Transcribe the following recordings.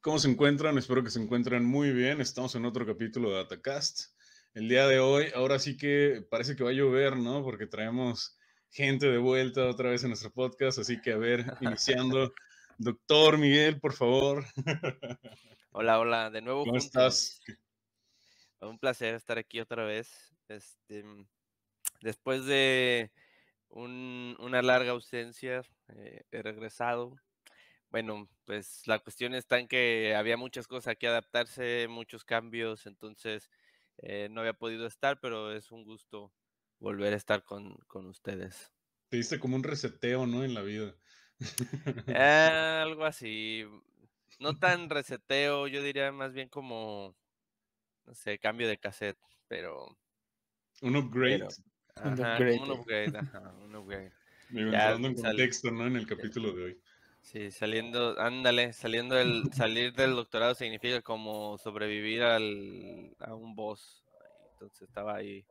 ¿cómo se encuentran? Espero que se encuentren muy bien. Estamos en otro capítulo de Atacast. El día de hoy, ahora sí que parece que va a llover, ¿no? Porque traemos gente de vuelta otra vez en nuestro podcast. Así que, a ver, iniciando. Doctor Miguel, por favor. Hola, hola, de nuevo. ¿Cómo estás? Un placer estar aquí otra vez. Este, después de una larga ausencia, eh, he regresado bueno, pues la cuestión está en que había muchas cosas que adaptarse, muchos cambios, entonces eh, no había podido estar, pero es un gusto volver a estar con, ustedes. Te diste como un reseteo, ¿no? En la vida. Ah, algo así. No tan reseteo, yo diría más bien como, no sé, cambio de cassette, pero... Un upgrade. un upgrade. Un upgrade, ajá, un upgrade. Me ya, en contexto, ¿no? En el capítulo de hoy. Sí, saliendo, ándale, saliendo del, salir del doctorado significa como sobrevivir al, a un boss. Entonces estaba ahí,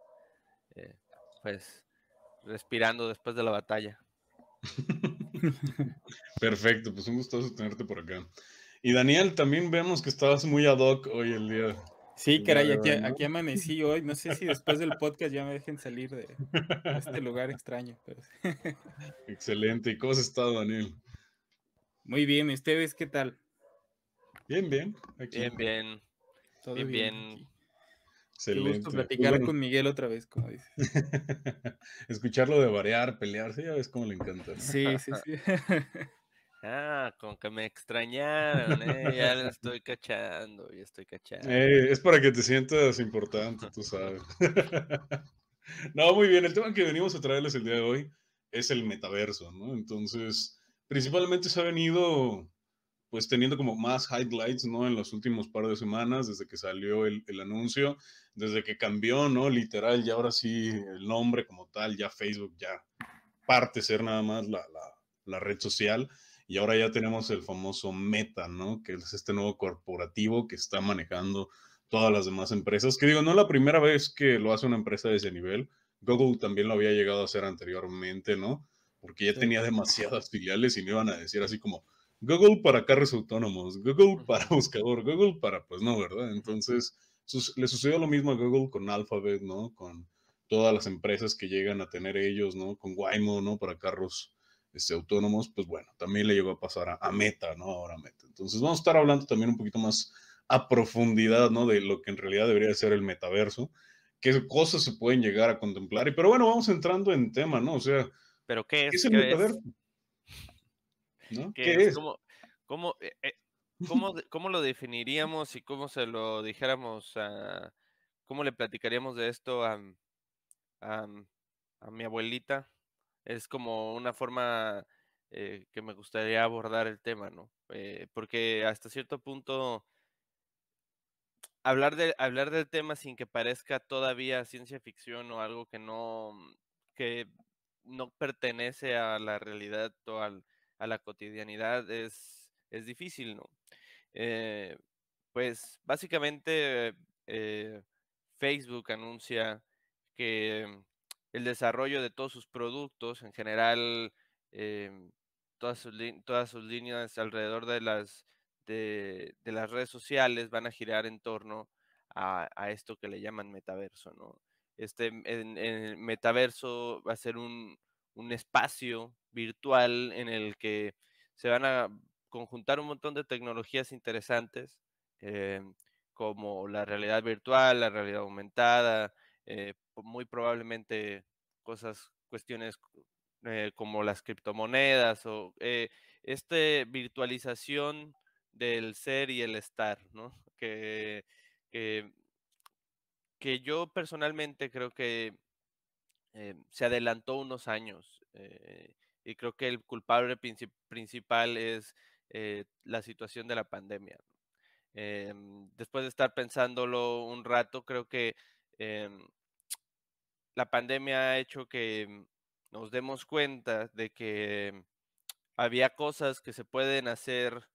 eh, pues, respirando después de la batalla. Perfecto, pues un gusto tenerte por acá. Y Daniel, también vemos que estabas muy ad hoc hoy el día. Sí, caray, aquí, aquí amanecí hoy. No sé si después del podcast ya me dejen salir de este lugar extraño. Excelente. ¿Y cómo has estado, Daniel? Muy bien, ustedes ¿qué tal? Bien, bien. Bien, bien. Todo bien, bien. Qué gusto pues platicar con Miguel otra vez, como dices. Escucharlo de variar, pelearse, ya ves cómo le encanta. Sí, sí, sí. ah, como que me extrañaron, ¿eh? ya lo estoy cachando, ya estoy cachando. Eh, es para que te sientas importante, tú sabes. no, muy bien, el tema que venimos a traerles el día de hoy es el metaverso, ¿no? Entonces, principalmente se ha venido pues teniendo como más highlights, ¿no? En los últimos par de semanas, desde que salió el, anuncio, desde que cambió, ¿no? Literal, ya ahora sí el nombre como tal, ya Facebook ya parte ser nada más la, la red social. Y ahora ya tenemos el famoso Meta, ¿no? Que es este nuevo corporativo que está manejando todas las demás empresas. Que digo, no es la primera vez que lo hace una empresa de ese nivel. Google también lo había llegado a hacer anteriormente, ¿no? porque ya tenía demasiadas filiales y me iban a decir así como Google para carros autónomos, Google para buscador, Google para, pues no, ¿verdad? Entonces, le sucedió lo mismo a Google con Alphabet, ¿no? Con todas las empresas que llegan a tener ellos, ¿no? Con Waymo, ¿no? Para carros este, autónomos, pues bueno, también le llegó a pasar a, Meta, ¿no? Ahora Meta. Entonces, vamos a estar hablando también un poquito más a profundidad, ¿no? De lo que en realidad debería ser el metaverso, qué cosas se pueden llegar a contemplar. Y, pero bueno, vamos entrando en tema, ¿no? O sea, pero ¿qué es? ¿Qué es eh, eh, ¿Cómo, lo definiríamos y cómo se lo dijéramos a... ¿Cómo le platicaríamos de esto a, mi abuelita? Es como una forma eh, que me gustaría abordar el tema, ¿no? porque hasta cierto punto hablar, de, hablar del tema sin que parezca todavía ciencia ficción o algo que no, no pertenece a la realidad o al, a la cotidianidad es, es difícil, ¿no? Eh, pues básicamente eh, Facebook anuncia que el desarrollo de todos sus productos, en general, em, todas, sus, todas sus líneas alrededor de las, de, las redes sociales van a girar en torno a, a esto que le llaman metaverso, ¿no? este, en, el metaverso va a ser un, espacio virtual en el que se van a conjuntar un montón de tecnologías interesantes, eh, como la realidad virtual, la realidad aumentada, eh, muy probablemente cosas, cuestiones eh, como las criptomonedas o esta virtualización del ser y el estar, ¿no? que que yo personalmente creo que eh, se adelantó unos años eh, y creo que el culpable principal es eh, la situación de la pandemia. después de estar pensándolo un rato, creo que la pandemia ha hecho que nos demos cuenta de que había cosas que se pueden hacer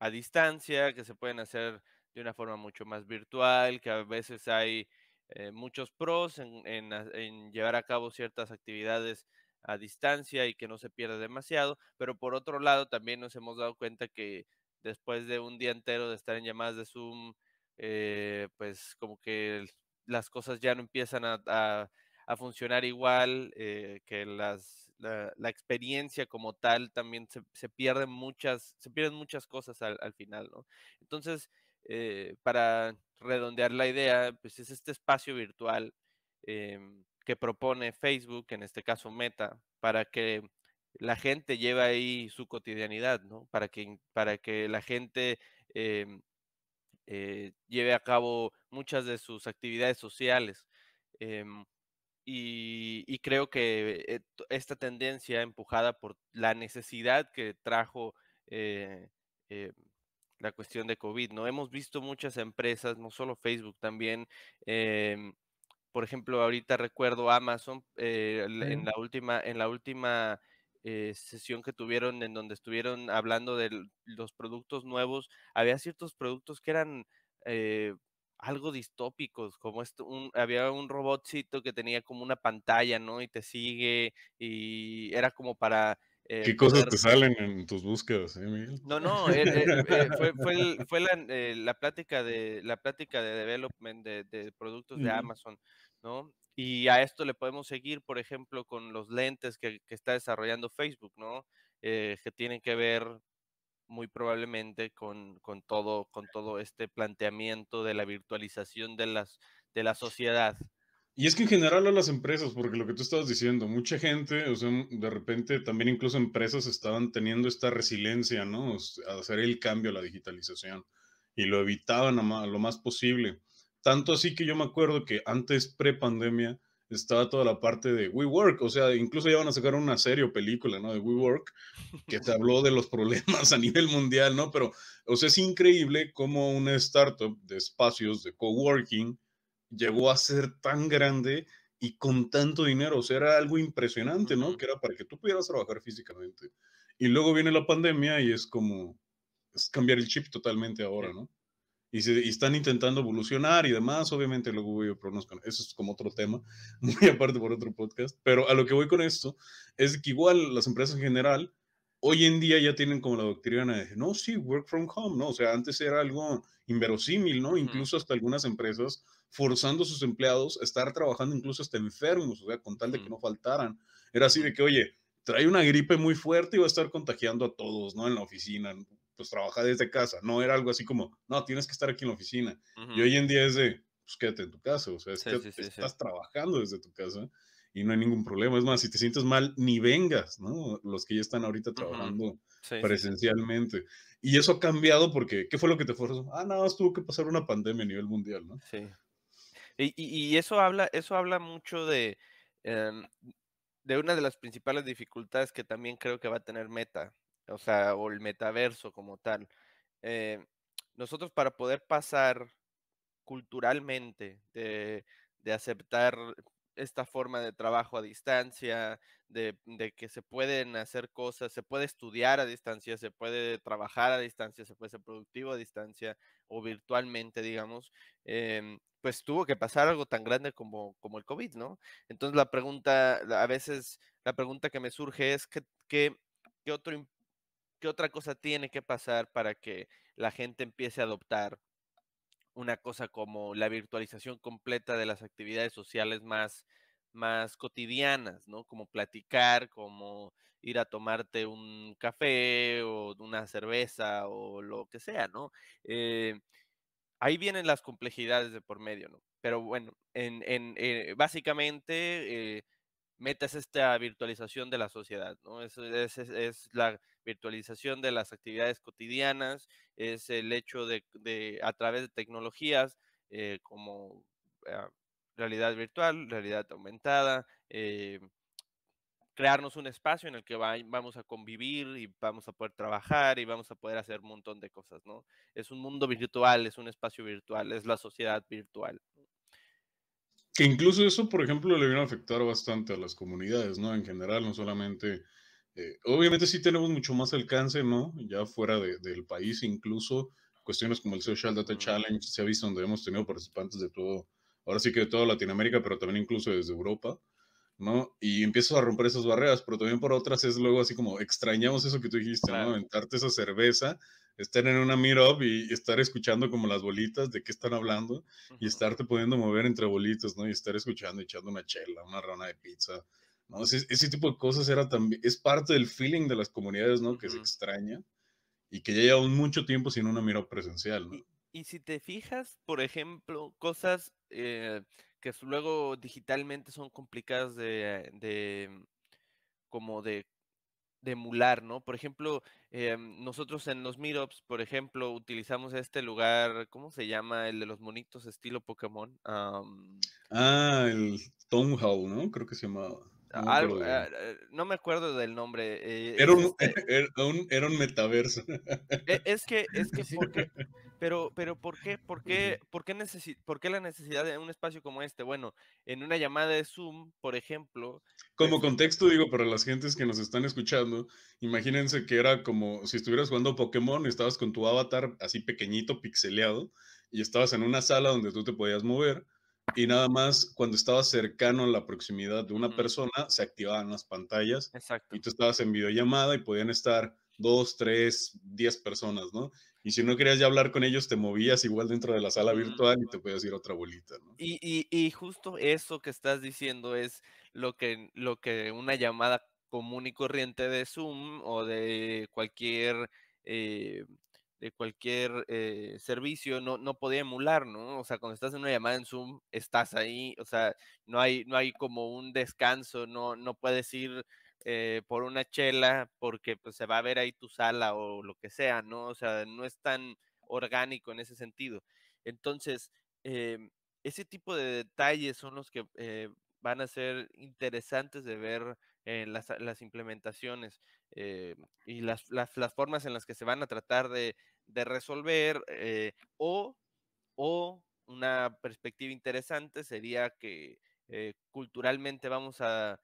a distancia, que se pueden hacer de una forma mucho más virtual, que a veces hay eh, muchos pros en, llevar a cabo ciertas actividades a distancia y que no se pierde demasiado, pero por otro lado también nos hemos dado cuenta que después de un día entero de estar en llamadas de Zoom, eh, pues como que las cosas ya no empiezan a, funcionar igual, eh, que las, la, experiencia como tal también se, se, pierden muchas, se pierden muchas cosas al, final, ¿no? Entonces, eh, para redondear la idea, pues es este espacio virtual em, que propone Facebook, en este caso Meta, para que la gente lleve ahí su cotidianidad, Para que, para que la gente em, eh, lleve a cabo muchas de sus actividades sociales. Em, y, y, creo que eh, esta tendencia empujada por la necesidad que trajo la cuestión de COVID, ¿no? Hemos visto muchas empresas, no solo Facebook, también, em, por ejemplo, ahorita recuerdo Amazon, eh, en la última, en la última eh, sesión que tuvieron, en donde estuvieron hablando de los productos nuevos, había ciertos productos que eran eh, algo distópicos, como esto, un, había un robotcito que tenía como una pantalla, ¿no? Y te sigue y era como para eh, ¿Qué cosas te salen en tus búsquedas, eh, No, no, eh, fue, la, plática de la plática de development de, productos de Amazon, ¿no? Y a esto le podemos seguir, por ejemplo, con los lentes que, está desarrollando Facebook, ¿no? que tienen que ver muy probablemente con, todo, con todo este planteamiento de la virtualización de, las, de la sociedad, y es que en general a las empresas, porque lo que tú estabas diciendo, mucha gente, o sea, de repente también incluso empresas estaban teniendo esta resiliencia, ¿no? a hacer el cambio a la digitalización y lo evitaban lo más posible. Tanto así que yo me acuerdo que antes pre-pandemia estaba toda la parte de WeWork, o sea, incluso ya van a sacar una serie o película, ¿no? De WeWork, que te habló de los problemas a nivel mundial, ¿no? Pero, o sea, es increíble cómo una startup de espacios de coworking, llegó a ser tan grande y con tanto dinero. O sea, era algo impresionante, ¿no? Que era para que tú pudieras trabajar físicamente. Y luego viene la pandemia y es como, es cambiar el chip totalmente ahora, ¿no? Y, se, están intentando evolucionar y demás. Obviamente luego voy a eso, es como otro tema, muy aparte por otro podcast. Pero a lo que voy con esto es que igual las empresas en general hoy en día ya tienen como la doctrina de, no, sí, work from home, ¿no? O sea, antes era algo inverosímil, ¿no? Incluso hasta algunas empresas forzando a sus empleados a estar trabajando incluso hasta enfermos, o sea, con tal de que no faltaran. Era así de que, oye, trae una gripe muy fuerte y va a estar contagiando a todos, ¿no? En la oficina, pues trabaja desde casa, no era algo así como, no, tienes que estar aquí en la oficina. Y hoy en día es de, pues quédate en tu casa, o sea, estás trabajando desde tu casa y no hay ningún problema. Es más, si te sientes mal, ni vengas, ¿no? Los que ya están ahorita trabajando presencialmente. Y eso ha cambiado porque, ¿qué fue lo que te forzó? Ah, nada más tuvo que pasar una pandemia a nivel mundial, ¿no? Sí. Y, eso, habla, eso habla mucho de, em, de una de las principales dificultades que también creo que va a tener Meta, o sea, o el metaverso como tal. Eh, nosotros para poder pasar culturalmente de, aceptar esta forma de trabajo a distancia, de, que se pueden hacer cosas, se puede estudiar a distancia, se puede trabajar a distancia, se puede ser productivo a distancia o virtualmente, digamos. Em, pues tuvo que pasar algo tan grande como, como el COVID, ¿no? Entonces la pregunta, a veces la pregunta que me surge es qué, otro, qué otra cosa tiene que pasar para que la gente empiece a adoptar una cosa como la virtualización completa de las actividades sociales más, más cotidianas, ¿no? Como platicar, como ir a tomarte un café o una cerveza o lo que sea, ¿no? Eh, ahí vienen las complejidades de por medio, ¿no? Pero bueno, en, eh, básicamente eh, esta virtualización de la sociedad, ¿no? Es, la virtualización de las actividades cotidianas, es el hecho de, a través de tecnologías eh, como ah, realidad virtual, realidad aumentada, eh, crearnos un espacio en el que vamos a convivir y vamos a poder trabajar y vamos a poder hacer un montón de cosas, ¿no? Es un mundo virtual, es un espacio virtual, es la sociedad virtual. Que incluso eso, por ejemplo, le viene a afectar bastante a las comunidades, ¿no? En general, no solamente... Eh, obviamente sí tenemos mucho más alcance, ¿no? Ya fuera del país, incluso cuestiones como el Social Data Challenge se ha visto donde hemos tenido participantes de todo, ahora sí que de toda Latinoamérica, pero también incluso desde Europa. ¿no? Y empiezo a romper esas barreras, pero también por otras es luego así como extrañamos eso que tú dijiste, ¿no? Aventarte esa cerveza, estar en una meetup y estar escuchando como las bolitas de qué están hablando y estarte pudiendo mover entre bolitas, ¿no? Y estar escuchando, echando una chela, una rana de pizza, ¿no? Ese, tipo de cosas era también, es parte del feeling de las comunidades, ¿no? Que se extraña y que ya lleva mucho tiempo sin una meetup presencial, ¿no? Y, si te fijas, por ejemplo, cosas... Eh, que luego digitalmente son complicadas de, como de, emular, ¿no? Por ejemplo, em, nosotros en los meetups, por ejemplo, utilizamos este lugar, ¿cómo se llama? El de los monitos estilo Pokémon. ah, el Town Hall, ¿no? Creo que se llamaba. Eh, eh, no me acuerdo del nombre. Eh, era, un, metaverso. E, es que, es pero, pero ¿por qué? ¿Por qué, por qué, la necesidad de un espacio como este? Bueno, en una llamada de Zoom, por ejemplo. Como contexto, digo, para las gentes que nos están escuchando, imagínense que era como si estuvieras jugando Pokémon, y estabas con tu avatar así pequeñito, pixeleado, y estabas en una sala donde tú te podías mover y nada más, cuando estabas cercano a la proximidad de una persona, se activaban las pantallas. Exacto. Y tú estabas en videollamada y podían estar dos, tres, diez personas, ¿no? Y si no querías ya hablar con ellos, te movías igual dentro de la sala virtual y te podías ir otra bolita, ¿no? Y, justo eso que estás diciendo es lo que, lo que una llamada común y corriente de Zoom o de cualquier eh, de cualquier eh, servicio no, podía emular, ¿no? O sea, cuando estás en una llamada en Zoom, estás ahí, o sea, no hay, no hay como un descanso, no, no puedes ir eh, por una chela porque pues, se va a ver ahí tu sala o lo que sea, ¿no? O sea, no es tan orgánico en ese sentido. Entonces, em, ese tipo de detalles son los que eh, van a ser interesantes de ver en las, las implementaciones. Eh, y las, las, formas en las que se van a tratar de, resolver eh, o, o, una perspectiva interesante sería que eh, culturalmente vamos a,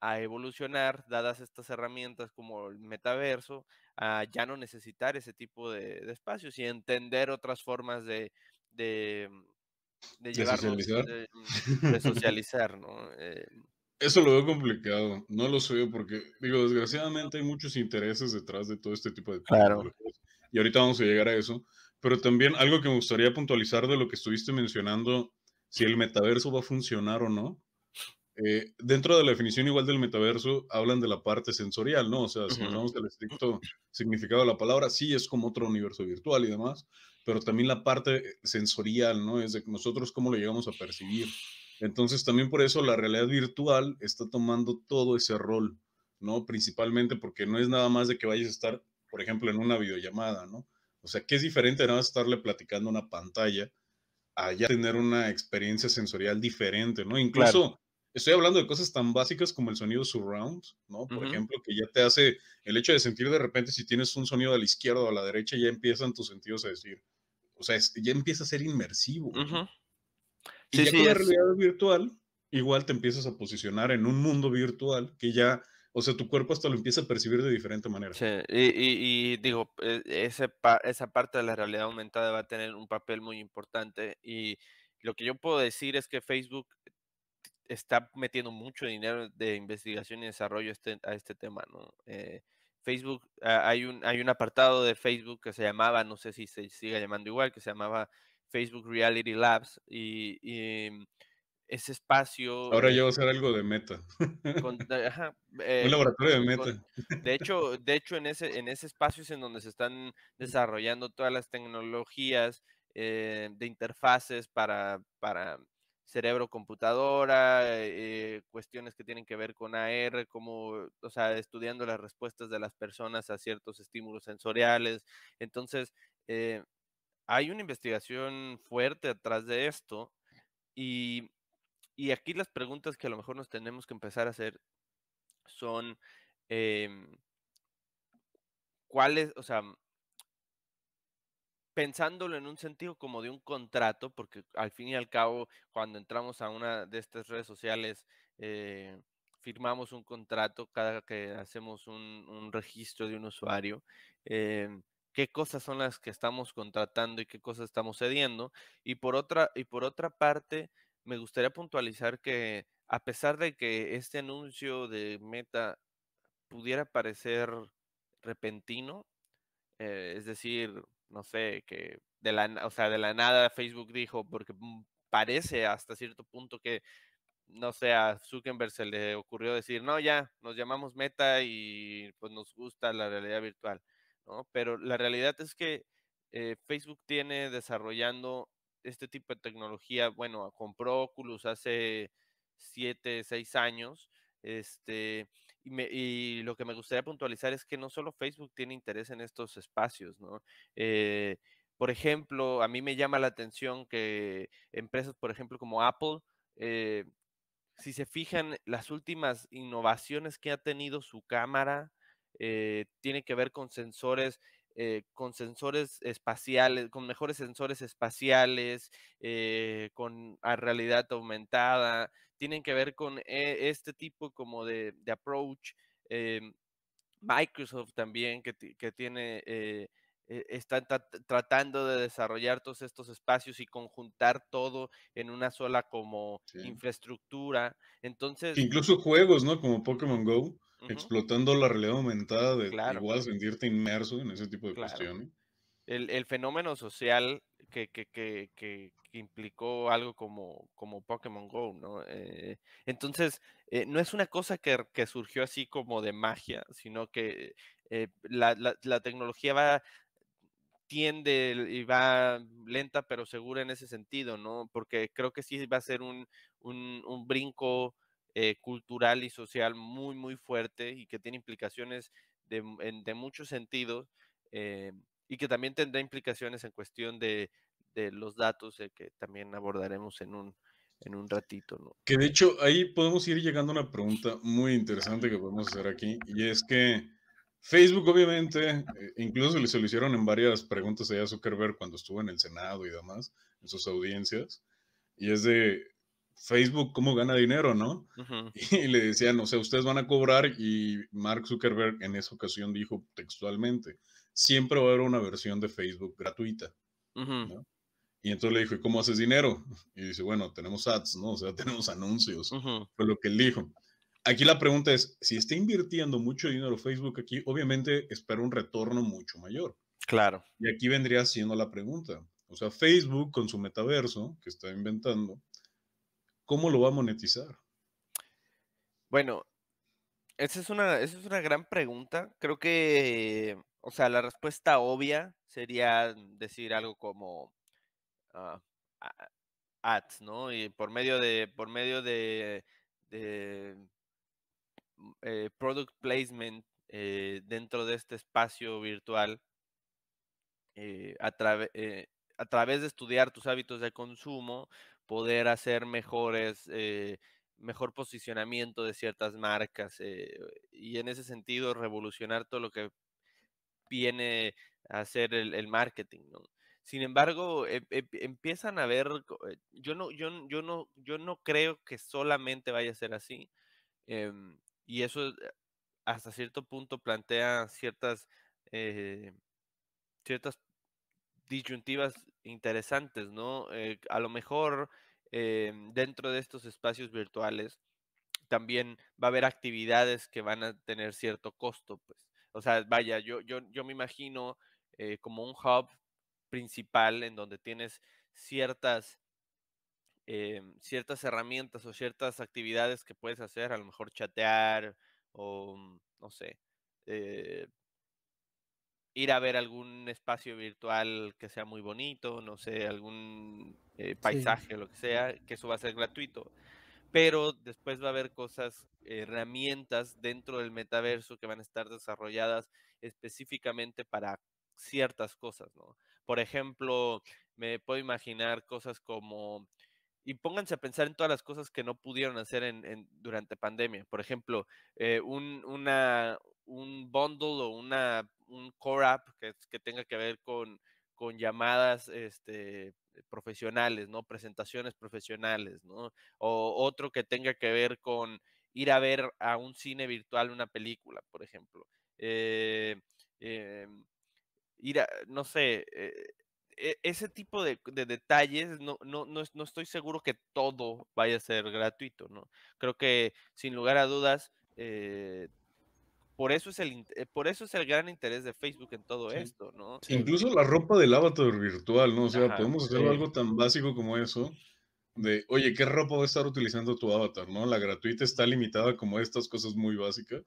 evolucionar, dadas estas herramientas como el metaverso, a ya no necesitar ese tipo de, espacios y entender otras formas de, de, de, socializar, de, socializar eso lo veo complicado, no lo sé, porque, digo, desgraciadamente hay muchos intereses detrás de todo este tipo de cosas. Y ahorita vamos a llegar a eso. Pero también algo que me gustaría puntualizar de lo que estuviste mencionando, si el metaverso va a funcionar o no. Eh, dentro de la definición igual del metaverso, hablan de la parte sensorial, ¿no? O sea, si hablamos del estricto significado de la palabra, sí es como otro universo virtual y demás, pero también la parte sensorial, ¿no? Es de nosotros cómo lo llegamos a percibir. Entonces también por eso la realidad virtual está tomando todo ese rol, ¿no? Principalmente porque no es nada más de que vayas a estar, por ejemplo, en una videollamada, ¿no? O sea, ¿qué es diferente nada estarle platicando una pantalla a ya tener una experiencia sensorial diferente, ¿no? Incluso estoy hablando de cosas tan básicas como el sonido surround, ¿no? Por ejemplo, que ya te hace el hecho de sentir de repente si tienes un sonido a la izquierda o a la derecha, ya empiezan tus sentidos a decir, o sea, ya empieza a ser inmersivo. Y ya la realidad virtual, igual te empiezas a posicionar en un mundo virtual que ya, o sea, tu cuerpo hasta lo empieza a percibir de diferente manera. Sí, y, digo, e, ese esa parte de la realidad aumentada va a tener un papel muy importante y lo que yo puedo decir es que Facebook está metiendo mucho dinero de investigación y desarrollo a este, este tema, ¿no? Eh, Facebook, hay, un, hay un apartado de Facebook que se llamaba, no sé si se sigue llamando igual, que se llamaba Facebook Reality Labs y, em, ese espacio. Ahora yo voy a hacer eh, algo de meta. Un eh, laboratorio de meta. de hecho, de hecho en, ese, en ese espacio es en donde se están desarrollando todas las tecnologías eh, de interfaces para, para cerebro-computadora, cuestiones que tienen que ver con AR, como, o sea, estudiando las respuestas de las personas a ciertos estímulos sensoriales. Entonces, hay una investigación fuerte atrás de esto y, aquí las preguntas que a lo mejor nos tenemos que empezar a hacer son ¿cuál em, cuáles, o sea, pensándolo en un sentido como de un contrato, porque al fin y al cabo, cuando entramos a una de estas redes sociales, eh, firmamos un contrato cada que hacemos un, un registro de un usuario. Eh, qué cosas son las que estamos contratando y qué cosas estamos cediendo. Y por otra, y por otra parte, me gustaría puntualizar que a pesar de que este anuncio de Meta pudiera parecer repentino, eh, es decir, no sé, que de la, o sea, de la nada Facebook dijo, porque parece hasta cierto punto que, no sé, a Zuckerberg se le ocurrió decir, no, ya, nos llamamos Meta y pues nos gusta la realidad virtual. Pero la realidad es que eh, Facebook tiene desarrollando este tipo de tecnología, bueno, compró Oculus hace siete seis años, este, y, lo que me gustaría puntualizar es que no solo Facebook tiene interés en estos espacios, ¿no? Eh, por ejemplo, a mí me llama la atención que empresas, por ejemplo, como Apple, eh, si se fijan, las últimas innovaciones que ha tenido su cámara, eh, tiene que ver con sensores. Eh, con sensores espaciales, con mejores sensores espaciales, eh, con ah, realidad aumentada, tienen que ver con e, este tipo como de, approach. Em, Microsoft también, que, que tiene eh, está tratando de desarrollar todos estos espacios y conjuntar todo en una sola como infraestructura. Entonces. Incluso juegos, ¿no? Como Pokémon Go explotando la realidad aumentada de claro. igual sentirte inmerso en ese tipo de cuestiones. El, fenómeno social que, que, implicó algo como, como Pokémon Go, ¿no? Eh, entonces, eh, no es una cosa que, surgió así como de magia, sino que eh, la, tecnología va tiende y va lenta pero segura en ese sentido, ¿no? Porque creo que sí va a ser un, un, un brinco eh, cultural y social muy, muy fuerte y que tiene implicaciones de, de muchos sentidos eh, y que también tendrá implicaciones en cuestión de, de los datos que también abordaremos en un, en un ratito. Que de hecho ahí podemos ir llegando a una pregunta muy interesante que podemos hacer aquí y es que Facebook obviamente, eh, incluso se lo hicieron en varias preguntas allá a Zuckerberg cuando estuvo en el Senado y demás, en sus audiencias, y es de, Facebook cómo gana dinero, ¿no? Y le decían, o sea, ustedes van a cobrar y Mark Zuckerberg en esa ocasión dijo textualmente, siempre va a haber una versión de Facebook gratuita. Y entonces le dijo, cómo haces dinero? Y dice, bueno, tenemos ads, ¿no? O sea, tenemos anuncios. Fue lo que él dijo. Aquí la pregunta es, si está invirtiendo mucho dinero Facebook aquí, obviamente espera un retorno mucho mayor. Claro. Y aquí vendría siendo la pregunta. O sea, Facebook con su metaverso que está inventando, ¿cómo lo va a monetizar? Bueno, esa es una, es una gran pregunta. Creo que, o sea, la respuesta obvia sería decir algo como ah, ads, ¿no? Y por medio de, por medio de, mm, eh, product placement eh, dentro de este espacio virtual, eh, a, a través de estudiar tus hábitos de consumo, poder hacer mejores, eh, mejor posicionamiento de ciertas marcas eh, y en ese sentido revolucionar todo lo que viene a hacer el, marketing, Sin embargo, em, em, empiezan a ver, eh, yo no, yo, yo, no, yo no creo que solamente vaya a ser así. Em, y eso hasta cierto punto plantea ciertas, ciertas disyuntivas interesantes, ¿no? Eh, a lo mejor eh, dentro de estos espacios virtuales también va a haber actividades que van a tener cierto costo, pues. O sea, vaya, yo, yo, yo me imagino eh, como un hub principal en donde tienes ciertas, ciertas herramientas o ciertas actividades que puedes hacer, a lo mejor chatear o, no sé, ir a ver algún espacio virtual que sea muy bonito, no sé, algún eh, paisaje lo que sea, que eso va a ser gratuito. Pero después va a haber cosas, herramientas dentro del metaverso que van a estar desarrolladas específicamente para ciertas cosas, ¿no? Por ejemplo, me puedo imaginar cosas como, y pónganse a pensar en todas las cosas que no pudieron hacer durante pandemia. Por ejemplo, eh, un, una, un bundle o una un core app que, tenga que ver con, llamadas este, profesionales, ¿no? Presentaciones profesionales, ¿no? O otro que tenga que ver con ir a ver a un cine virtual una película, por ejemplo. Eh, eh, ir no sé, eh, e, ese tipo de, detalles, no, no estoy seguro que todo vaya a ser gratuito, ¿no? Creo que sin lugar a dudas, eh, por eso, es el, eh, por eso es el gran interés de Facebook en todo esto, ¿no? Incluso la ropa del avatar virtual, ¿no? O sea, podemos hacer algo tan básico como eso, de, oye, ¿qué ropa va a estar utilizando tu avatar, no? La gratuita está limitada como estas cosas muy básicas.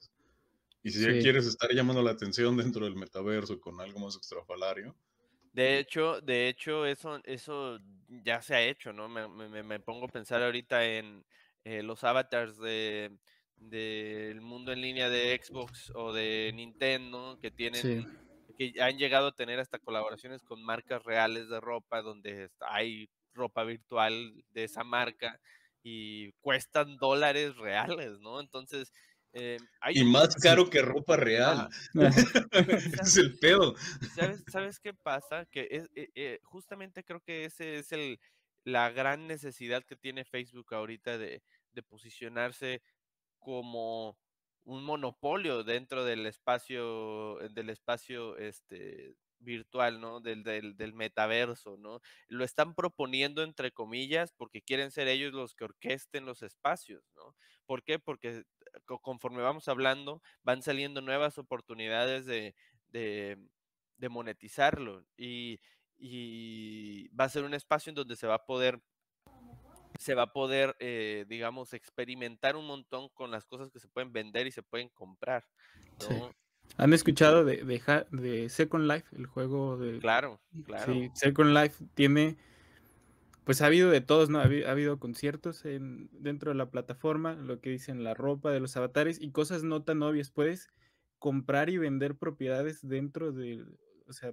Y si ya quieres estar llamando la atención dentro del metaverso con algo más extrafalario, de hecho, de hecho, eso, eso ya se ha hecho, ¿no? Me, pongo a pensar ahorita en eh, los avatars de del mundo en línea de Xbox o de Nintendo que tienen que han llegado a tener hasta colaboraciones con marcas reales de ropa donde hay ropa virtual de esa marca y cuestan dólares reales, ¿no? Entonces, eh, y más caro que ropa real. es el pedo. ¿Sabes, qué pasa? Que eh, eh, justamente creo que ese es el, la gran necesidad que tiene Facebook ahorita de, de posicionarse como un monopolio dentro del espacio, del espacio este, virtual, ¿no? Del, metaverso, ¿no? Lo están proponiendo entre comillas porque quieren ser ellos los que orquesten los espacios, ¿Por qué? Porque conforme vamos hablando, van saliendo nuevas oportunidades de, monetizarlo y, y va a ser un espacio en donde se va a poder se va a poder, eh, digamos, experimentar un montón con las cosas que se pueden vender y se pueden comprar. ¿Han escuchado de, de, Second Life, el juego de... Claro, claro. Sí, Second Life tiene... Pues ha habido de todos, ¿no? Ha habido, conciertos en, dentro de la plataforma, lo que dicen la ropa de los avatares y cosas no tan obvias. Puedes comprar y vender propiedades dentro del...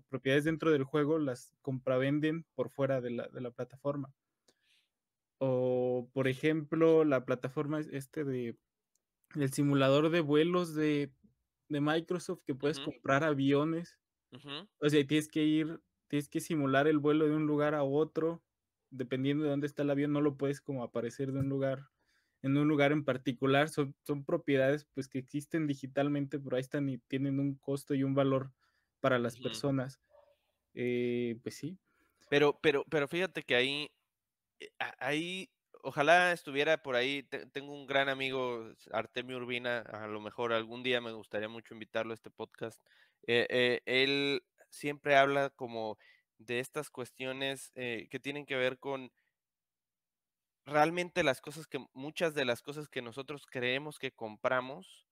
propiedades dentro del juego las compra-venden por fuera de la, de la plataforma. O, por ejemplo, la plataforma este de el simulador de vuelos de, Microsoft que puedes comprar aviones. O sea, tienes que ir, tienes que simular el vuelo de un lugar a otro. Dependiendo de dónde está el avión, no lo puedes como aparecer de un lugar en un lugar en particular. Son, propiedades pues que existen digitalmente, pero ahí están y tienen un costo y un valor para las personas. Eh, pues sí. Pero, pero, pero fíjate que ahí eh, ahí, ojalá estuviera por ahí, tengo un gran amigo, Artemio Urbina, a lo mejor algún día me gustaría mucho invitarlo a este podcast. Eh, eh, él siempre habla como de estas cuestiones que tienen que ver con realmente las cosas que, muchas de las cosas que nosotros creemos que compramos,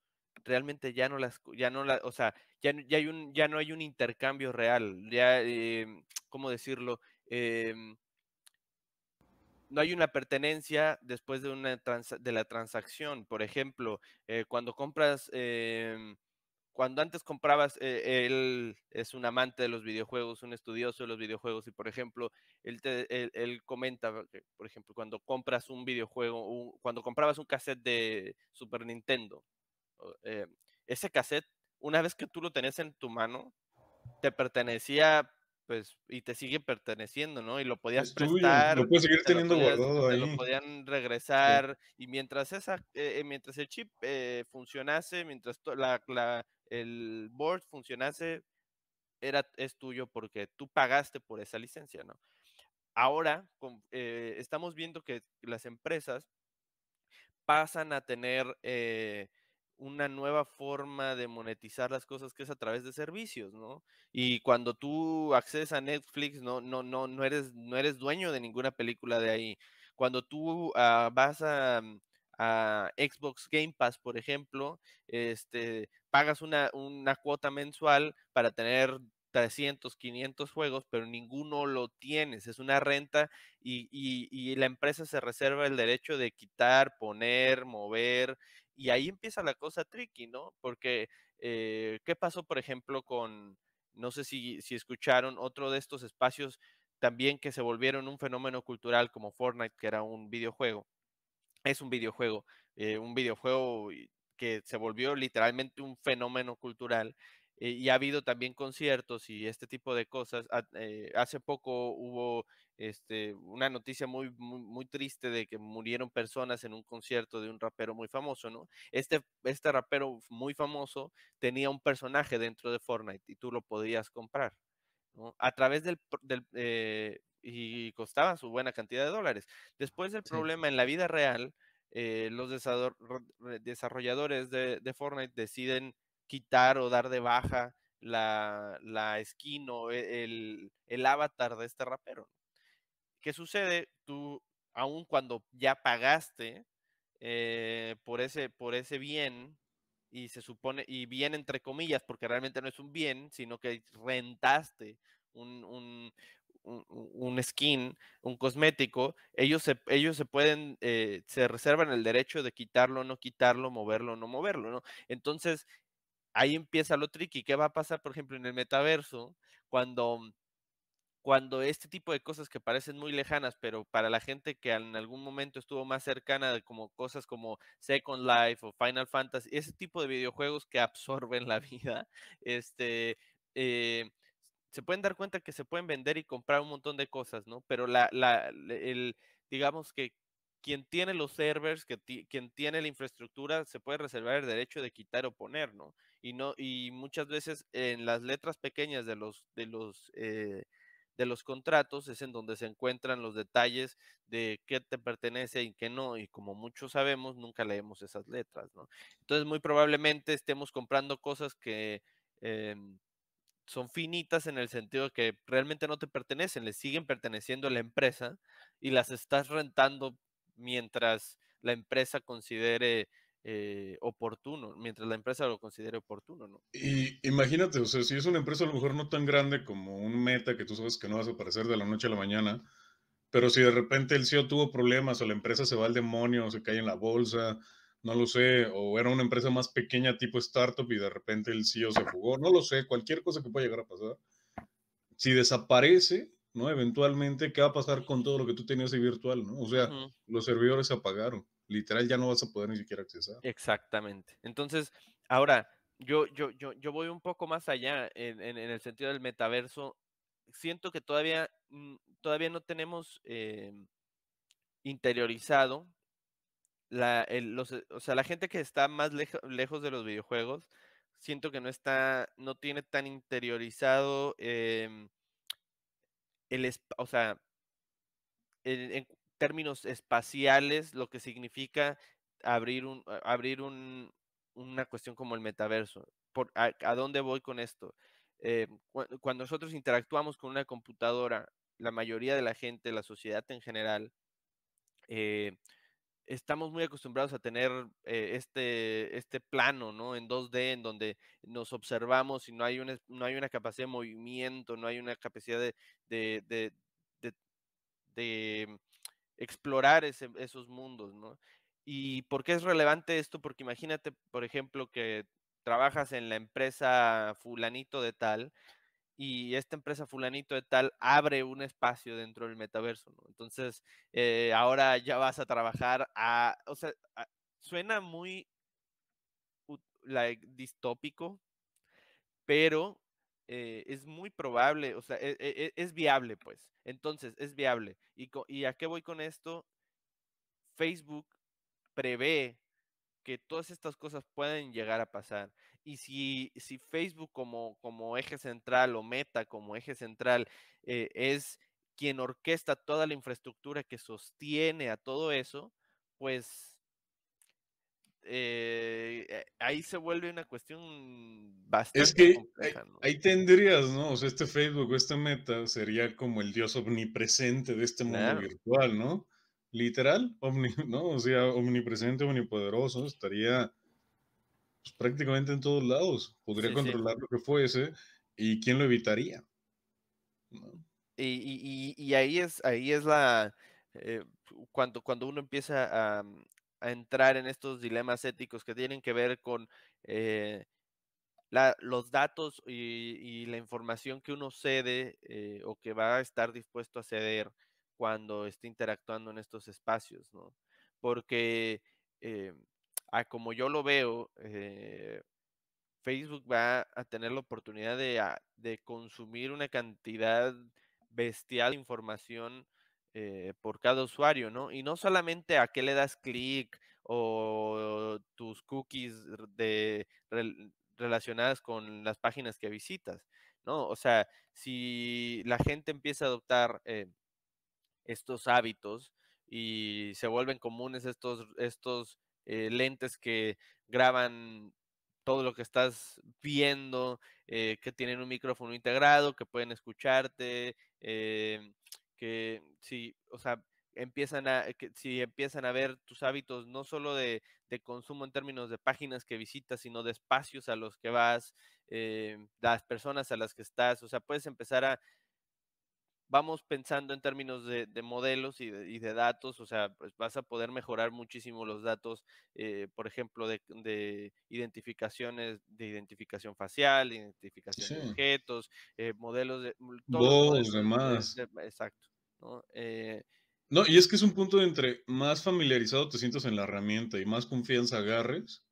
realmente ya no las, ya no la, o sea, ya, hay un, ya no hay un intercambio real, ya, em, ¿cómo decirlo? Em, no hay una pertenencia después de, una de la transacción. Por ejemplo, eh, cuando compras, em, cuando antes comprabas, eh, él es un amante de los videojuegos, un estudioso de los videojuegos, y por ejemplo, él, comenta, por ejemplo, cuando compras un videojuego, cuando comprabas un cassette de Super Nintendo, eh, ese cassette, una vez que tú lo tenías en tu mano, te pertenecía pues, y te sigue perteneciendo, ¿no? Y lo podías prestar. Lo puedes seguir teniendo guardado ahí. Te lo podían regresar. Y mientras esa, eh, mientras el chip eh, funcionase, mientras la, la, el board funcionase, era, es tuyo porque tú pagaste por esa licencia, ¿no? Ahora eh, estamos viendo que las empresas pasan a tener una nueva forma de monetizar las cosas que es a través de servicios, ¿no? Y cuando tú accedes a Netflix, no, no, no, no eres, no eres dueño de ninguna película de ahí. Cuando tú ah, vas mm, a, Xbox Game Pass, por ejemplo, este, pagas una, cuota mensual para tener 300, 500 juegos, pero ninguno lo tienes. Es una renta y, y, la empresa se reserva el derecho de quitar, poner, mover y ahí empieza la cosa tricky, ¿no? Porque, eh, ¿qué pasó, por ejemplo, con, no sé si, escucharon, otro de estos espacios también que se volvieron un fenómeno cultural como Fortnite, que era un videojuego? Es un videojuego, eh, un videojuego que se volvió literalmente un fenómeno cultural eh, y ha habido también conciertos y este tipo de cosas. Eh, hace poco hubo este, una noticia muy, muy, muy, triste de que murieron personas en un concierto de un rapero muy famoso, ¿no? Este, este rapero muy famoso tenía un personaje dentro de Fortnite y tú lo podías comprar, A través del... Eh, y costaba su buena cantidad de dólares. Después del problema en la vida real, los desarrolladores de, de Fortnite deciden quitar o dar de baja la, la skin o e, el, avatar de este rapero. ¿Qué sucede? Tú, aun cuando ya pagaste eh, por, ese, por ese bien, y se supone, y bien entre comillas, porque realmente no es un bien, sino que rentaste un, skin, un cosmético, ellos se, ellos se pueden, eh, se reservan el derecho de quitarlo, no quitarlo, moverlo, no moverlo, ¿no? Entonces, ahí empieza lo tricky. ¿Qué va a pasar, por ejemplo, en el metaverso cuando, mm, cuando este tipo de cosas que parecen muy lejanas, pero para la gente que en algún momento estuvo más cercana de como cosas como Second Life o Final Fantasy, ese tipo de videojuegos que absorben la vida, este, eh, se pueden dar cuenta que se pueden vender y comprar un montón de cosas, ¿no? Pero la, la el, digamos que quien tiene los servers, que quien tiene la infraestructura, se puede reservar el derecho de quitar o poner, ¿no? y muchas veces en las letras pequeñas de los de los eh, de los contratos es en donde se encuentran los detalles de qué te pertenece y qué no, y como muchos sabemos, nunca leemos esas letras, Entonces, muy probablemente estemos comprando cosas que em, son finitas en el sentido de que realmente no te pertenecen, le siguen perteneciendo a la empresa y las estás rentando mientras la empresa considere eh, oportuno, mientras la empresa lo considere oportuno, ¿no? Y imagínate, o sea, si es una empresa a lo mejor no tan grande como un meta que tú sabes que no vas a aparecer de la noche a la mañana, pero si de repente el CEO tuvo problemas o la empresa se va al demonio, se cae en la bolsa, no lo sé, o era una empresa más pequeña tipo startup y de repente el CEO se jugó, no lo sé, cualquier cosa que pueda llegar a pasar. Si desaparece, ¿no? Eventualmente, ¿qué va a pasar con todo lo que tú tenías ahí virtual, ¿no? O sea, los servidores se apagaron literal ya no vas a poder ni siquiera accesar. Exactamente. Entonces, ahora, yo, yo, yo, voy un poco más allá en, en, el sentido del metaverso. Siento que todavía, mm, todavía no tenemos eh, interiorizado la, eh, o sea, la gente que está más lejos de los videojuegos, siento que no está, no tiene tan interiorizado em, el, o sea, términos espaciales lo que significa abrir, un, abrir una cuestión como el metaverso. Por, a, dónde voy con esto? Eh, cuando nosotros interactuamos con una computadora, la mayoría de la gente, la sociedad en general, eh, estamos muy acostumbrados a tener eh, este, este plano, ¿no? En 2D, en donde nos observamos y no hay una, no hay una capacidad de movimiento, no hay una capacidad de explorar esos mundos, ¿no? ¿Y por qué es relevante esto? Porque imagínate, por ejemplo, que trabajas en la empresa fulanito de tal y esta empresa fulanito de tal abre un espacio dentro del metaverso, ¿no? Entonces, eh, ahora ya vas a trabajar a, o sea, suena muy distópico, pero eh, es muy probable, o sea, e, e, e, es, viable, pues. Entonces, es viable. ¿Y, ¿Y a qué voy con esto? Facebook prevé que todas estas cosas pueden llegar a pasar. Y si, si Facebook como, como eje central o Meta como eje central eh, es quien orquesta toda la infraestructura que sostiene a todo eso, pues eh, eh, ahí se vuelve una cuestión bastante. Es que compleja, ahí, tendrías, ¿no? O sea, este Facebook, esta meta sería como el dios omnipresente de este mundo virtual, ¿no? Literal, ¿no? O sea, omnipresente, omnipoderoso, estaría pues, prácticamente en todos lados. Podría controlar lo que fuese y quién lo evitaría. Y, ahí es, ahí es la. Eh, cuando uno empieza a, a entrar en estos dilemas éticos que tienen que ver con eh, los datos y, la información que uno cede eh, o que va a estar dispuesto a ceder cuando esté interactuando en estos espacios, ¿no? Porque eh, a como yo lo veo, Facebook va a tener la oportunidad de, ah, de consumir una cantidad bestial de información eh, por cada usuario, ¿no? Y no solamente a qué le das clic o tus cookies de, relacionadas con las páginas que visitas, ¿no? O sea, si la gente empieza a adoptar eh, estos hábitos y se vuelven comunes estos, estos eh, lentes que graban todo lo que estás viendo, que tienen un micrófono integrado, que pueden escucharte, eh, que si, o sea, empiezan a, si empiezan a ver tus hábitos no solo de, de, consumo en términos de páginas que visitas, sino de espacios a los que vas, eh, las personas a las que estás, o sea, puedes empezar a, vamos pensando en términos de, modelos y de, datos, o sea, pues vas a poder mejorar muchísimo los datos, eh, por ejemplo, de, identificaciones, de identificación facial, identificación de objetos, eh, modelos de... Mm, Todos demás. exacto. ¿no? Eh, y es que es un punto entre más familiarizado te sientas en la herramienta y más confianza agarres,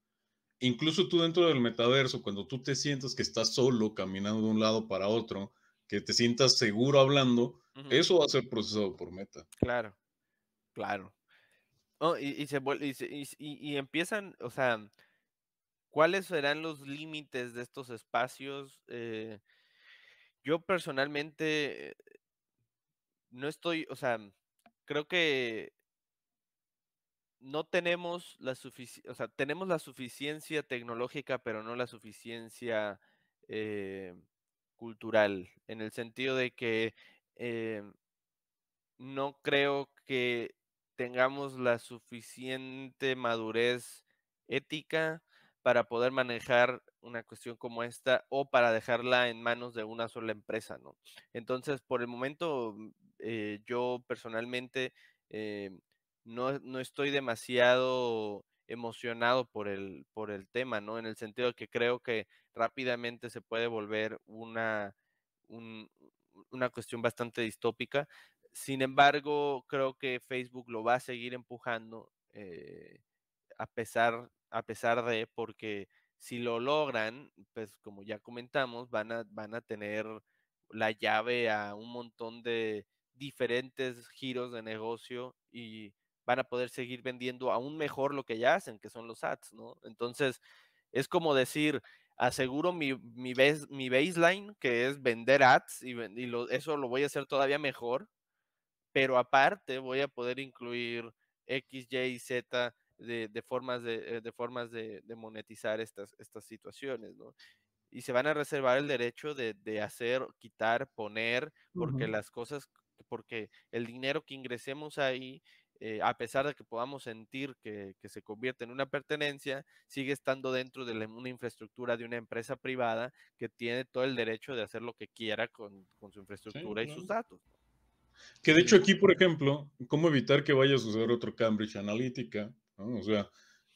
incluso tú dentro del metaverso, cuando tú te sientas que estás solo caminando de un lado para otro, que te sientas seguro hablando, eso va a ser procesado por Meta. Claro, claro. y, y, se, y, empiezan, o sea, ¿cuáles serán los límites de estos espacios? Eh, yo personalmente eh, no estoy, o sea, creo que no tenemos la suficiencia, o sea, tenemos la suficiencia tecnológica, pero no la suficiencia eh, cultural, en el sentido de que em, no creo que tengamos la suficiente madurez ética para poder manejar una cuestión como esta o para dejarla en manos de una sola empresa, ¿no? Entonces, por el momento, mm, eh, yo personalmente em, no, no, estoy demasiado emocionado por el, por el tema, ¿no? En el sentido de que creo que rápidamente se puede volver una, una cuestión bastante distópica. Sin embargo, creo que Facebook lo va a seguir empujando eh, a, pesar, a pesar de, porque si lo logran, pues como ya comentamos, van a, van a tener la llave a un montón de diferentes giros de negocio y van a poder seguir vendiendo aún mejor lo que ya hacen, que son los ads, ¿no? Entonces, es como decir, aseguro mi, mi, base, mi baseline, que es vender ads, y, eso lo voy a hacer todavía mejor, pero aparte voy a poder incluir X, Y y Z de, formas, de, eh, formas de, monetizar estas, estas situaciones, ¿no? Y se van a reservar el derecho de, hacer, quitar, poner, porque las cosas, porque el dinero que ingresemos ahí eh, a pesar de que podamos sentir que, se convierte en una pertenencia, sigue estando dentro de una infraestructura de una empresa privada que tiene todo el derecho de hacer lo que quiera con, su infraestructura y sus datos. Que de hecho aquí, por ejemplo, ¿cómo evitar que vaya a suceder otro Cambridge Analytica? O sea,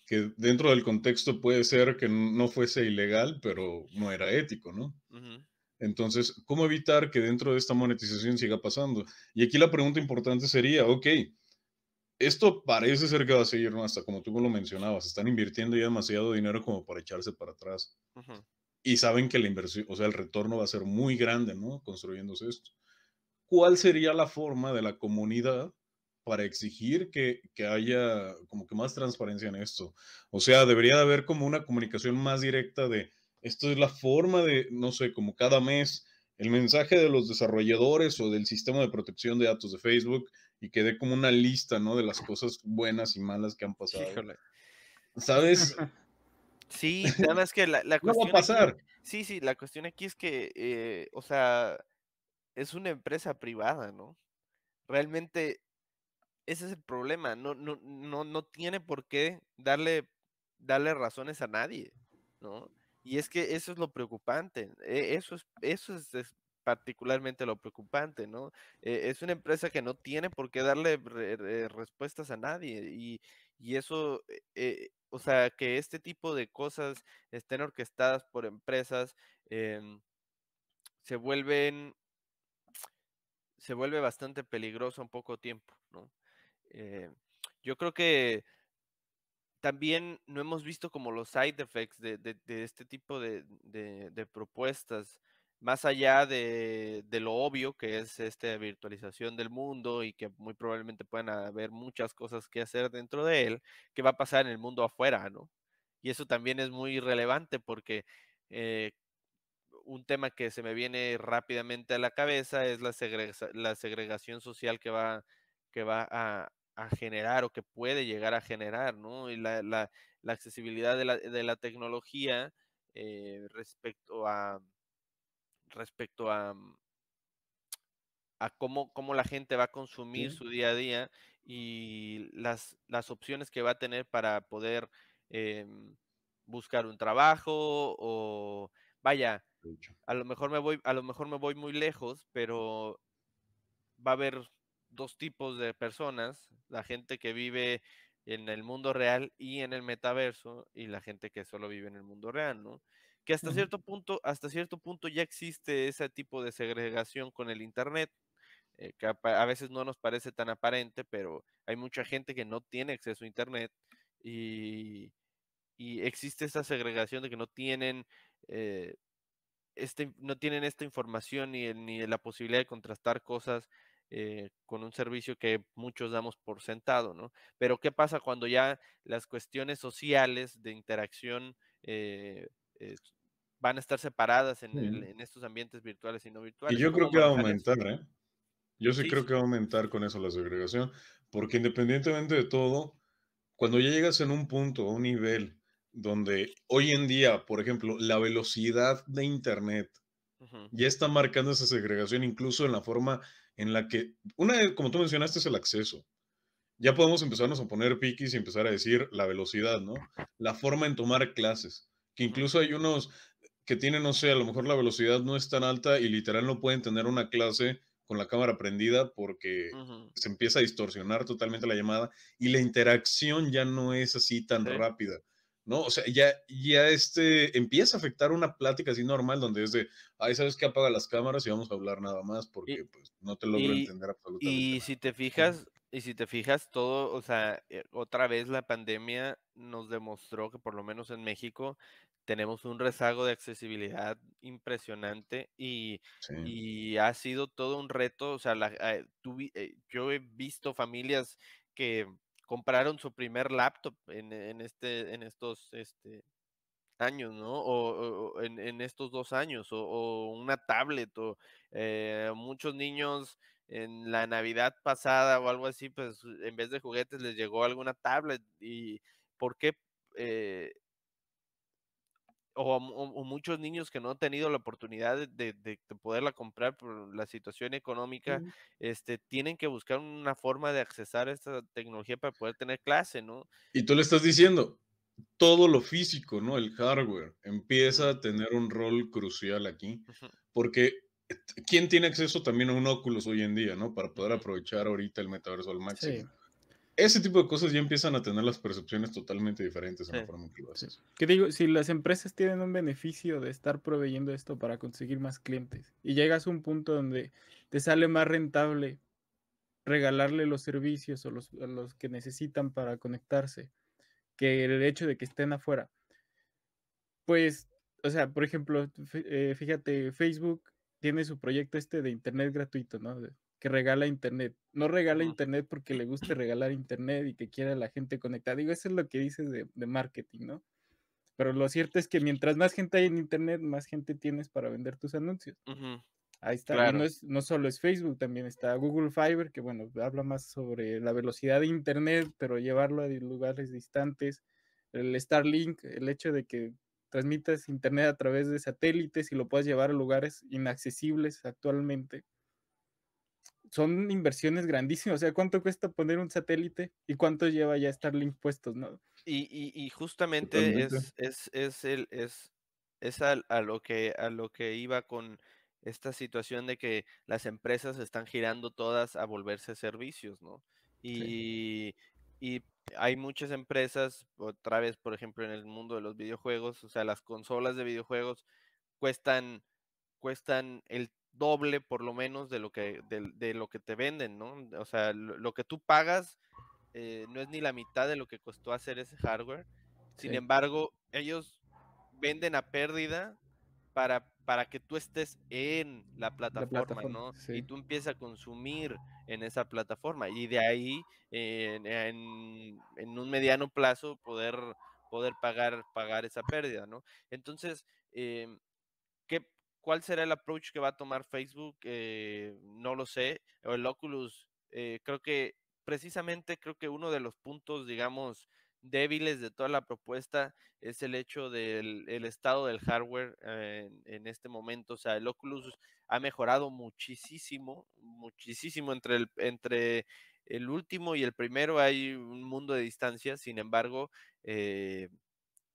que dentro del contexto puede ser que no fuese ilegal, pero no era ético, ¿no? Entonces, ¿cómo evitar que dentro de esta monetización siga pasando? Y aquí la pregunta importante sería, ok, esto parece ser que va a seguir, Hasta como tú lo mencionabas, están invirtiendo ya demasiado dinero como para echarse para atrás. Y saben que la inversión, o sea, el retorno va a ser muy grande, ¿no? Construyéndose esto. ¿Cuál sería la forma de la comunidad para exigir que, que, haya como que más transparencia en esto? O sea, debería de haber como una comunicación más directa de esto es la forma de, no sé, como cada mes, el mensaje de los desarrolladores o del sistema de protección de datos de Facebook y que como una lista, ¿no? De las cosas buenas y malas que han pasado. ¿Sabes? Sí, nada más que la, cuestión. va a pasar. sí, sí, la cuestión aquí es que, eh, o sea, es una empresa privada, ¿no? Realmente ese es el problema. No, no, tiene por qué darle, darle razones a nadie, ¿no? Y es que eso es lo preocupante. E, eso es, eso es particularmente lo preocupante, ¿no? Eh, es una empresa que no tiene por qué darle respuestas a nadie y, eso, eh, eh, o sea, que este tipo de cosas estén orquestadas por empresas, em, se vuelven, se vuelve bastante peligroso en poco tiempo, ¿no? yo creo que también no hemos visto como los side effects de, de este tipo de, de propuestas más allá de, lo obvio que es esta virtualización del mundo y que muy probablemente puedan haber muchas cosas que hacer dentro de él, ¿qué va a pasar en el mundo afuera, ¿no? Y eso también es muy relevante porque eh, un tema que se me viene rápidamente a la cabeza es la, la segregación social que va, que va a, generar o que puede llegar a generar, ¿no? Y la, accesibilidad de la, de tecnología eh, respecto a respecto a, mm, a cómo, la gente va a consumir su día a día y las, las, opciones que va a tener para poder em, buscar un trabajo o vaya, a lo mejor me voy, a lo mejor me voy muy lejos, pero va a haber dos tipos de personas, la gente que vive en el mundo real y en el metaverso, y la gente que solo vive en el mundo real, ¿no? que hasta cierto punto, hasta cierto punto ya existe ese tipo de segregación con el Internet, eh, que a, veces no nos parece tan aparente, pero hay mucha gente que no tiene acceso a Internet y, existe esa segregación de que no tienen... Eh, este, no tienen esta información ni, ni la posibilidad de contrastar cosas eh, con un servicio que muchos damos por sentado, ¿no? Pero ¿qué pasa cuando ya las cuestiones sociales de interacción van a estar separadas en, estos ambientes virtuales y no virtuales. Y yo creo que va a aumentar, ¿eh? Yo sí, creo que va a aumentar con eso la segregación, porque independientemente de todo, cuando ya llegas en un punto, a un nivel donde hoy en día, por ejemplo, la velocidad de Internet ya está marcando esa segregación, incluso en la forma en la que, una, como tú mencionaste, es el acceso. Ya podemos empezarnos a poner piquis y empezar a decir la velocidad, ¿no? La forma en tomar clases, que incluso hay unos que tiene, no sé, a lo mejor la velocidad no es tan alta y literal no pueden tener una clase con la cámara prendida porque se empieza a distorsionar totalmente la llamada y la interacción ya no es así tan rápida. ¿no? O sea, ya, ya este, empieza a afectar una plática así normal donde es de, ay, ¿sabes qué? Apaga las cámaras y vamos a hablar nada más porque pues no te logro entender absolutamente. Y si te fijas, y si te fijas, todo, o sea, eh, otra vez la pandemia nos demostró que por lo menos en México tenemos un rezago de accesibilidad impresionante y, ha sido todo un reto. O sea, la, eh, eh, yo he visto familias que compraron su primer laptop en, en este, en estos este, años, ¿no? O, en, estos dos años, o, una tablet, o muchos niños en la Navidad pasada o algo así, pues en vez de juguetes les llegó alguna tablet y por qué eh? o, muchos niños que no han tenido la oportunidad de, poderla comprar por la situación económica, este, tienen que buscar una forma de accesar a esta tecnología para poder tener clase, ¿no? Y tú le estás diciendo, todo lo físico, ¿no? El hardware empieza a tener un rol crucial aquí, porque ¿quién tiene acceso también a un Oculus hoy en día, no? Para poder aprovechar ahorita el metaverso al máximo. Ese tipo de cosas ya empiezan a tener las percepciones totalmente diferentes en la forma que lo haces. digo, si las empresas tienen un beneficio de estar proveyendo esto para conseguir más clientes y llegas a un punto donde te sale más rentable regalarle los servicios o los que necesitan para conectarse que el hecho de que estén afuera. Pues, o sea, por ejemplo, eh, fíjate, Facebook tiene su proyecto este de internet gratuito, ¿no? Que regala internet. No regala internet porque le guste regalar internet y que quiera la gente conectada. Digo, eso es lo que dices de, marketing, ¿no? Pero lo cierto es que mientras más gente hay en internet, más gente tienes para vender tus anuncios. Ahí está. No, es, no, solo es Facebook, también está Google Fiber, que bueno, habla más sobre la velocidad de internet, pero llevarlo a lugares distantes. El Starlink, el hecho de que transmitas internet a través de satélites y lo puedas llevar a lugares inaccesibles actualmente. Son inversiones grandísimas. O sea, ¿cuánto cuesta poner un satélite y cuánto lleva ya Starlink puestos, no? Y, y, justamente es, es, es, el, es, es a, lo que, a lo que iba con esta situación de que las empresas están girando todas a volverse servicios, ¿no? Y, y hay muchas empresas, otra vez, por ejemplo, en el mundo de los videojuegos, o sea, las consolas de videojuegos cuestan, cuestan el doble por lo menos de lo que, de, lo que te venden, ¿no? O sea, lo, que tú pagas eh, no es ni la mitad de lo que costó hacer ese hardware. Sin embargo, ellos venden a pérdida para para que tú estés en la plataforma, ¿no? Y tú empiezas a consumir en esa plataforma y de ahí en, un mediano plazo poder, poder pagar, pagar esa pérdida, ¿no? Entonces, em, ¿cuál será el approach que va a tomar Facebook? Eh, no lo sé. O el Oculus, eh, creo que precisamente creo que uno de los puntos, digamos, débiles de toda la propuesta es el hecho del estado del hardware eh, en, este momento. O sea, el Oculus ha mejorado muchísimo, muchísimo entre el, entre el último y el primero. Hay un mundo de distancia, sin embargo, eh,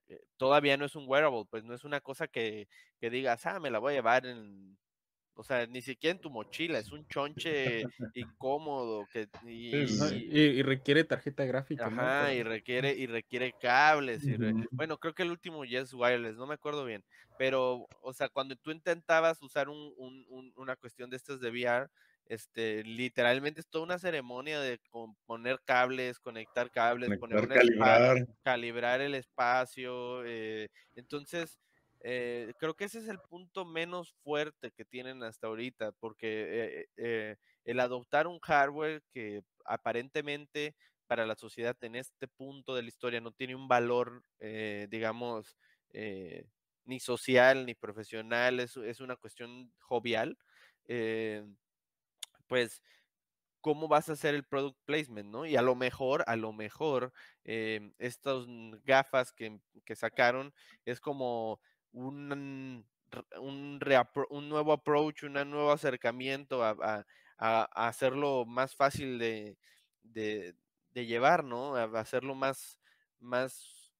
eh, todavía no es un wearable, pues no es una cosa que, que digas, ah, me la voy a llevar en o sea, ni siquiera en tu mochila, es un chonche incómodo que pues, y, requiere tarjeta gráfica. Ajá, y requiere y requiere cables. Bueno, creo que el último ya es wireless, no me acuerdo bien, pero o sea, cuando tú intentabas usar una cuestión de estas de VR, este, literalmente es toda una ceremonia de poner cables, conectar cables, poner calibrar. el espacio, eh, entonces eh, creo que ese es el punto menos fuerte que tienen hasta ahorita, porque eh, eh, el adoptar un hardware que aparentemente para la sociedad en este punto de la historia no tiene un valor, digamos, ni social ni profesional, es, una cuestión jovial, pues cómo vas a hacer el product placement, Y a lo mejor, a lo mejor, em, estas gafas que, sacaron es como un, nuevo approach, un nuevo acercamiento a, hacerlo más fácil de, de, llevar, ¿no? A hacerlo más, más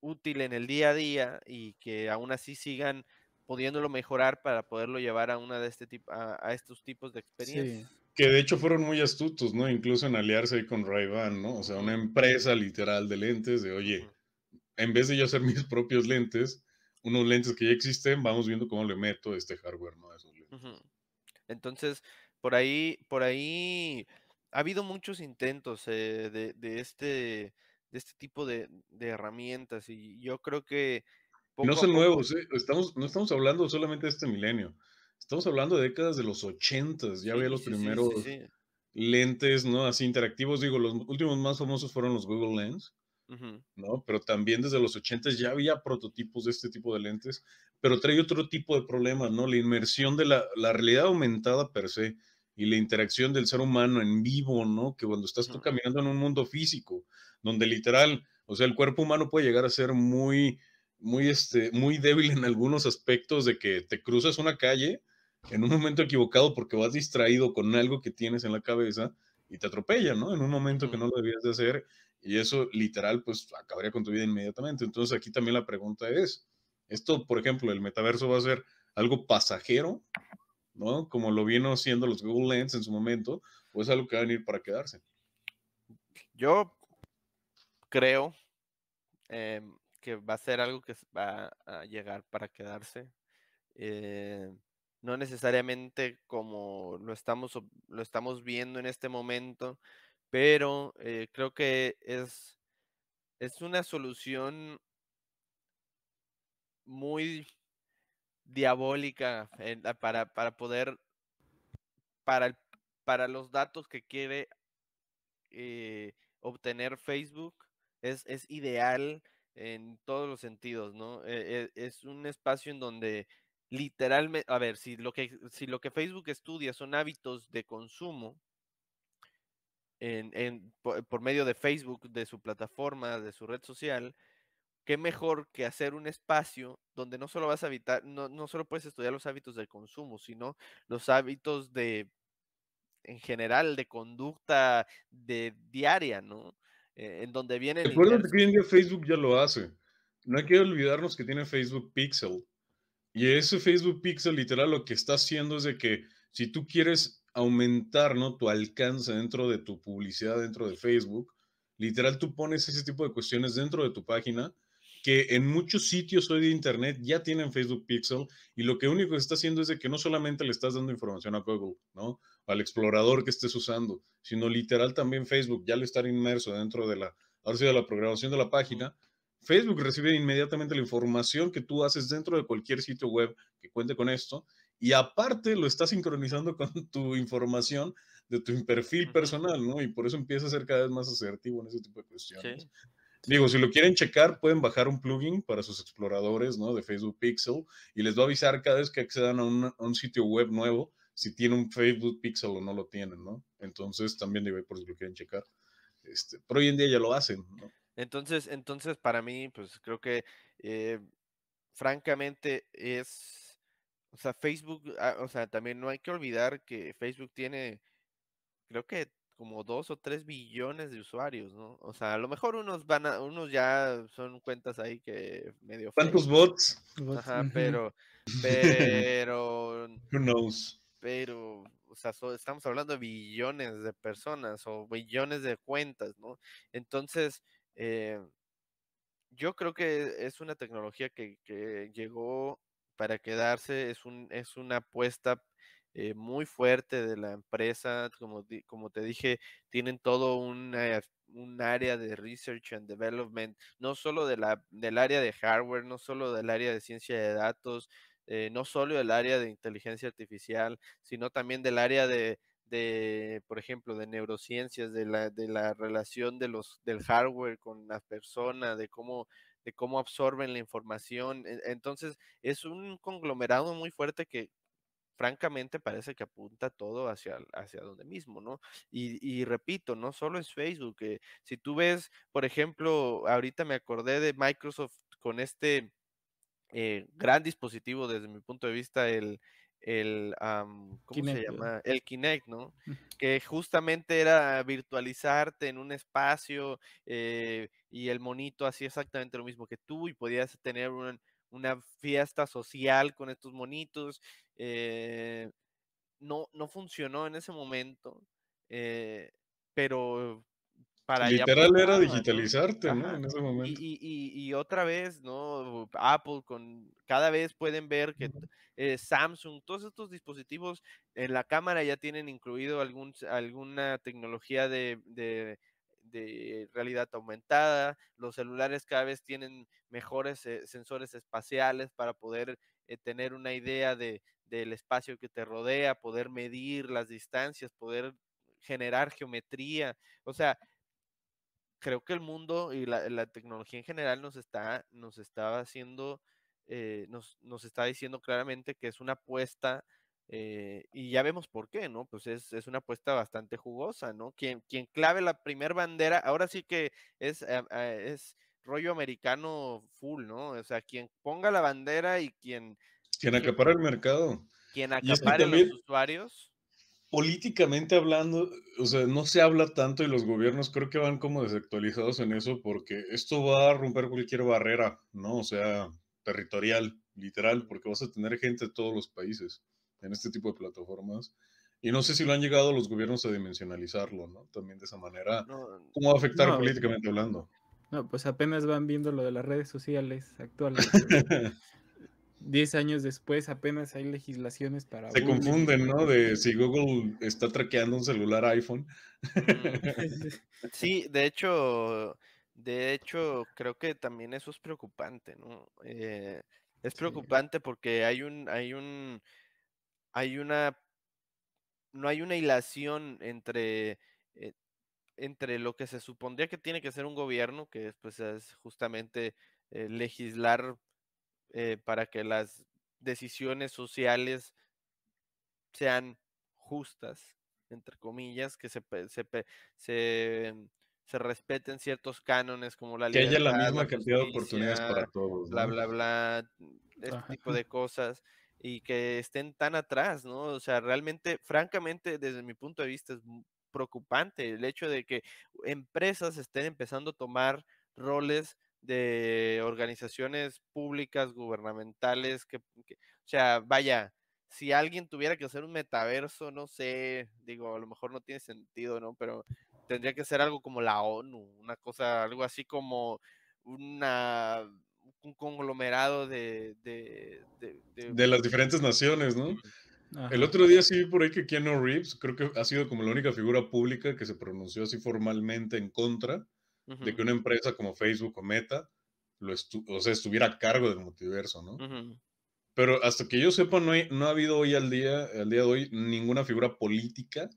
útil en el día a día y que aún así sigan pudiéndolo mejorar para poderlo llevar a una de este a, estos tipos de experiencias. Que de hecho fueron muy astutos, ¿no? Incluso en aliarse con ray ¿no? O sea, una empresa literal de lentes de, oye, en vez de yo hacer mis propios lentes, unos lentes que ya existen, vamos viendo cómo le meto este hardware, ¿no? Entonces, por ahí, por ahí ha habido muchos intentos eh, de, este, de este tipo de, herramientas y yo creo que... no son nuevos, eh, estamos, no estamos hablando solamente de este milenio, estamos hablando de décadas de los ochentas, ya había los primeros lentes, ¿no? Así interactivos, digo, los últimos más famosos fueron los Google Lens, ¿no? Pero también desde los 80 ya había prototipos de este tipo de lentes, pero trae otro tipo de problemas, ¿no? La inmersión de la, realidad aumentada per se y la interacción del ser humano en vivo, ¿no? Que cuando estás caminando en un mundo físico, donde literal, o sea, el cuerpo humano puede llegar a ser muy, muy, este, muy débil en algunos aspectos de que te cruzas una calle en un momento equivocado porque vas distraído con algo que tienes en la cabeza y te atropella, ¿no? En un momento que no lo debías de hacer y eso literal, pues acabaría con tu vida inmediatamente. Entonces aquí también la pregunta es, esto, por ejemplo, el metaverso va a ser algo pasajero, ¿no? Como lo vino haciendo los Google Lens en su momento, o es algo que va a venir para quedarse. Yo creo em, que va a ser algo que va a llegar para quedarse. Eh, no necesariamente como lo estamos, lo estamos viendo en este momento, pero eh, creo que es, una solución muy diabólica para, para, poder, para, para los datos que quiere eh, obtener Facebook, es, ideal en todos los sentidos, ¿no? E, e, es un espacio en donde literalmente, a ver, si lo que, si lo que Facebook estudia son hábitos de consumo, en, por, medio de Facebook, de su plataforma, de su red social, qué mejor que hacer un espacio donde no solo vas a habitar no, no solo puedes estudiar los hábitos de consumo, sino los hábitos de, en general, de conducta de diaria, ¿no? Eh, en donde viene... recuerda que Facebook ya lo hace. No hay que olvidarnos que tiene Facebook Pixel. Y ese Facebook Pixel literal lo que está haciendo es de que si tú quieres aumentar ¿no? tu alcance dentro de tu publicidad, dentro de Facebook. Literal, tú pones ese tipo de cuestiones dentro de tu página que en muchos sitios hoy de Internet ya tienen Facebook Pixel y lo que único que está haciendo es que no solamente le estás dando información a Google, ¿no? Al explorador que estés usando, sino literal también Facebook, ya al estar inmerso dentro de la, de la programación de la página, Facebook recibe inmediatamente la información que tú haces dentro de cualquier sitio web que cuente con esto y aparte lo está sincronizando con tu información de tu perfil personal, ¿no? Y por eso empieza a ser cada vez más asertivo en ese tipo de cuestiones. Digo, si lo quieren checar, pueden bajar un plugin para sus exploradores, ¿no? De Facebook Pixel y les va a avisar cada vez que accedan a un, sitio web nuevo si tienen un Facebook Pixel o no lo tienen, ¿no? Entonces también digo, por si lo quieren checar. Este, pero hoy en día ya lo hacen, ¿no? Entonces, entonces para mí, pues creo que eh, francamente es o sea, Facebook, ah, o sea, también no hay que olvidar que Facebook tiene, creo que como dos o tres billones de usuarios, ¿no? O sea, a lo mejor unos van a, unos ya son cuentas ahí que medio. ¿Cuántos bots? Ajá, pero, pero. Who knows? Pero, o sea, estamos hablando de billones de personas o billones de cuentas, ¿no? Entonces, eh, yo creo que es una tecnología que, que llegó para quedarse. Es, un, es una apuesta eh, muy fuerte de la empresa. Como, como te dije, tienen todo eh, un área de research and development, no solo de la, del área de hardware, no solo del área de ciencia de datos, eh, no solo del área de inteligencia artificial, sino también del área de, por ejemplo, de neurociencias, de la, de la relación de los, del hardware con las personas, de cómo de cómo absorben la información. Entonces, es un conglomerado muy fuerte que, francamente parece que apunta todo hacia, hacia donde mismo, ¿no? Y, repito, no solo es Facebook, que eh, si tú ves, por ejemplo, ahorita me acordé de Microsoft con este eh, gran dispositivo desde mi punto de vista, el, el ¿cómo Kinect, se llama? El Kinect, ¿no? que justamente era virtualizarte en un espacio eh, y el monito hacía exactamente lo mismo que tú y podías tener una, fiesta social con estos monitos. Eh, no, no funcionó en ese momento, eh, pero Literal era digitalizarte, ¿no? En ese momento. Y, otra vez, ¿no? Apple con cada vez pueden ver que eh, Samsung, todos estos dispositivos en la cámara ya tienen incluido algún, alguna tecnología de, realidad aumentada. Los celulares cada vez tienen mejores eh, sensores espaciales para poder eh, tener una idea del espacio que te rodea, poder medir las distancias, poder generar geometría. O sea, creo que el mundo y la, tecnología en general nos está, nos está haciendo, eh, nos, está diciendo claramente que es una apuesta, eh, y ya vemos por qué, ¿no? Pues es, una apuesta bastante jugosa, ¿no? Quien, quien clave la primer bandera, ahora sí que es, eh, es rollo americano full, ¿no? O sea, quien ponga la bandera y quien... Quien acapara el mercado. Quien acapare los usuarios políticamente hablando, o sea, no se habla tanto y los gobiernos creo que van como desactualizados en eso porque esto va a romper cualquier barrera, ¿no? O sea, territorial, literal, porque vas a tener gente de todos los países en este tipo de plataformas. Y no sé si lo han llegado los gobiernos a dimensionalizarlo, ¿no? También de esa manera. ¿Cómo va a afectar políticamente hablando? No, pues apenas van viendo lo de las redes sociales actuales. 10 años después apenas hay legislaciones para... Se confunden, ¿no? De si Google está traqueando un celular iPhone. Mm. Sí, de hecho, de hecho, creo que también eso es preocupante, ¿no? Eh, es preocupante porque hay un, hay un, hay una, no hay una hilación entre, eh, entre lo que se supondría que tiene que ser un gobierno, que pues, es justamente eh, legislar eh, para que las decisiones sociales sean justas, entre comillas, que se, mm, se, respeten ciertos cánones como la ley libertad. Que haya la misma cantidad de oportunidades para todos. Bla, bla, bla, este tipo de cosas y que estén tan atrás, ¿no? O sea, realmente, francamente, desde mi punto de vista es preocupante el hecho de que empresas estén empezando a tomar roles de organizaciones públicas, gubernamentales, que, o sea, vaya, si alguien tuviera que hacer un metaverso, no sé, digo, a lo mejor no tiene sentido, ¿no? Pero tendría que ser algo como la ONU, una cosa, algo así como una un conglomerado de de, las diferentes naciones, ¿no? El otro día sí vi por ahí que Keanu Reeves, creo que ha sido como la única figura pública que se pronunció así formalmente en contra de que una empresa como Facebook o Meta lo estuviera a cargo del multiverso, ¿no? Pero hasta que yo sepa, no, no, ha habido hoy al día, al día de hoy, ninguna figura política.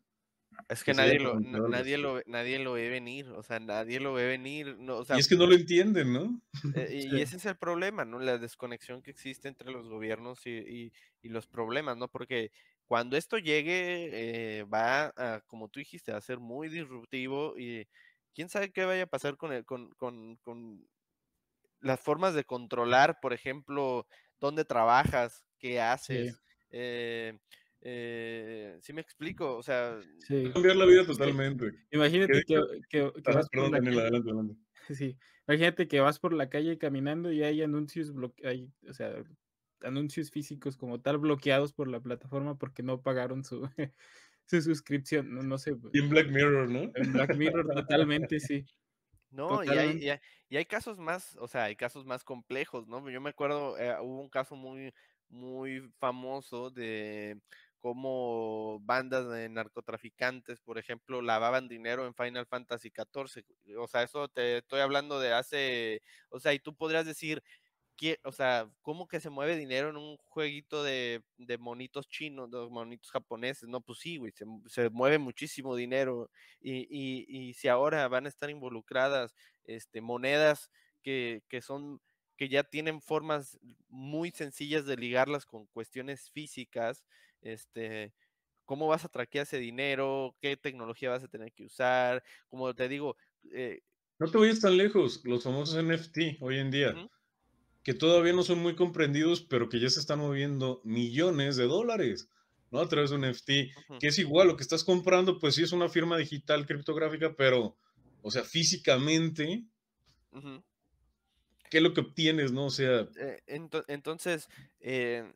Es que, nadie, lo, nadie, lo, nadie lo ve venir, o sea, nadie lo ve venir. y es que no lo entienden, ¿no? Eh, y ese es el problema, ¿no? La desconexión que existe entre los gobiernos y, los problemas, ¿no? Porque cuando esto llegue, eh, va, como tú dijiste, a ser muy disruptivo y, quién sabe qué vaya a pasar con, el, con, con, con las formas de controlar, por ejemplo, dónde trabajas, qué haces. Eh, eh, sí. me explico, o sea, cambiar la vida totalmente. Imagínate que, vas por la calle. caminando y hay anuncios hay, o sea, anuncios físicos como tal bloqueados por la plataforma porque no pagaron su su suscripción, no, sé. en Black Mirror, ¿no? En Black Mirror, totalmente, sí. No, y hay, casos más, o sea, hay casos más complejos, ¿no? Yo me acuerdo, eh, hubo un caso muy, muy famoso de cómo bandas de narcotraficantes, por ejemplo, lavaban dinero en Final Fantasy XIV. O sea, eso te estoy hablando de hace, o sea, y tú podrías decir, o sea, ¿cómo que se mueve dinero en un jueguito de, monitos chinos, de monitos japoneses? No, pues sí, güey, se, mueve muchísimo dinero. Y, si ahora van a estar involucradas este, monedas que, son que ya tienen formas muy sencillas de ligarlas con cuestiones físicas, este, cómo vas a traquear ese dinero, qué tecnología vas a tener que usar, como te digo... Eh, no te voy tan lejos, los famosos NFT hoy en día que todavía no son muy comprendidos, pero que ya se están moviendo millones de dólares, ¿no? A través de un NFT, que es igual, lo que estás comprando, pues sí es una firma digital criptográfica, pero, o sea, físicamente, ¿qué es lo que obtienes, no? O sea... E, entonces, eh,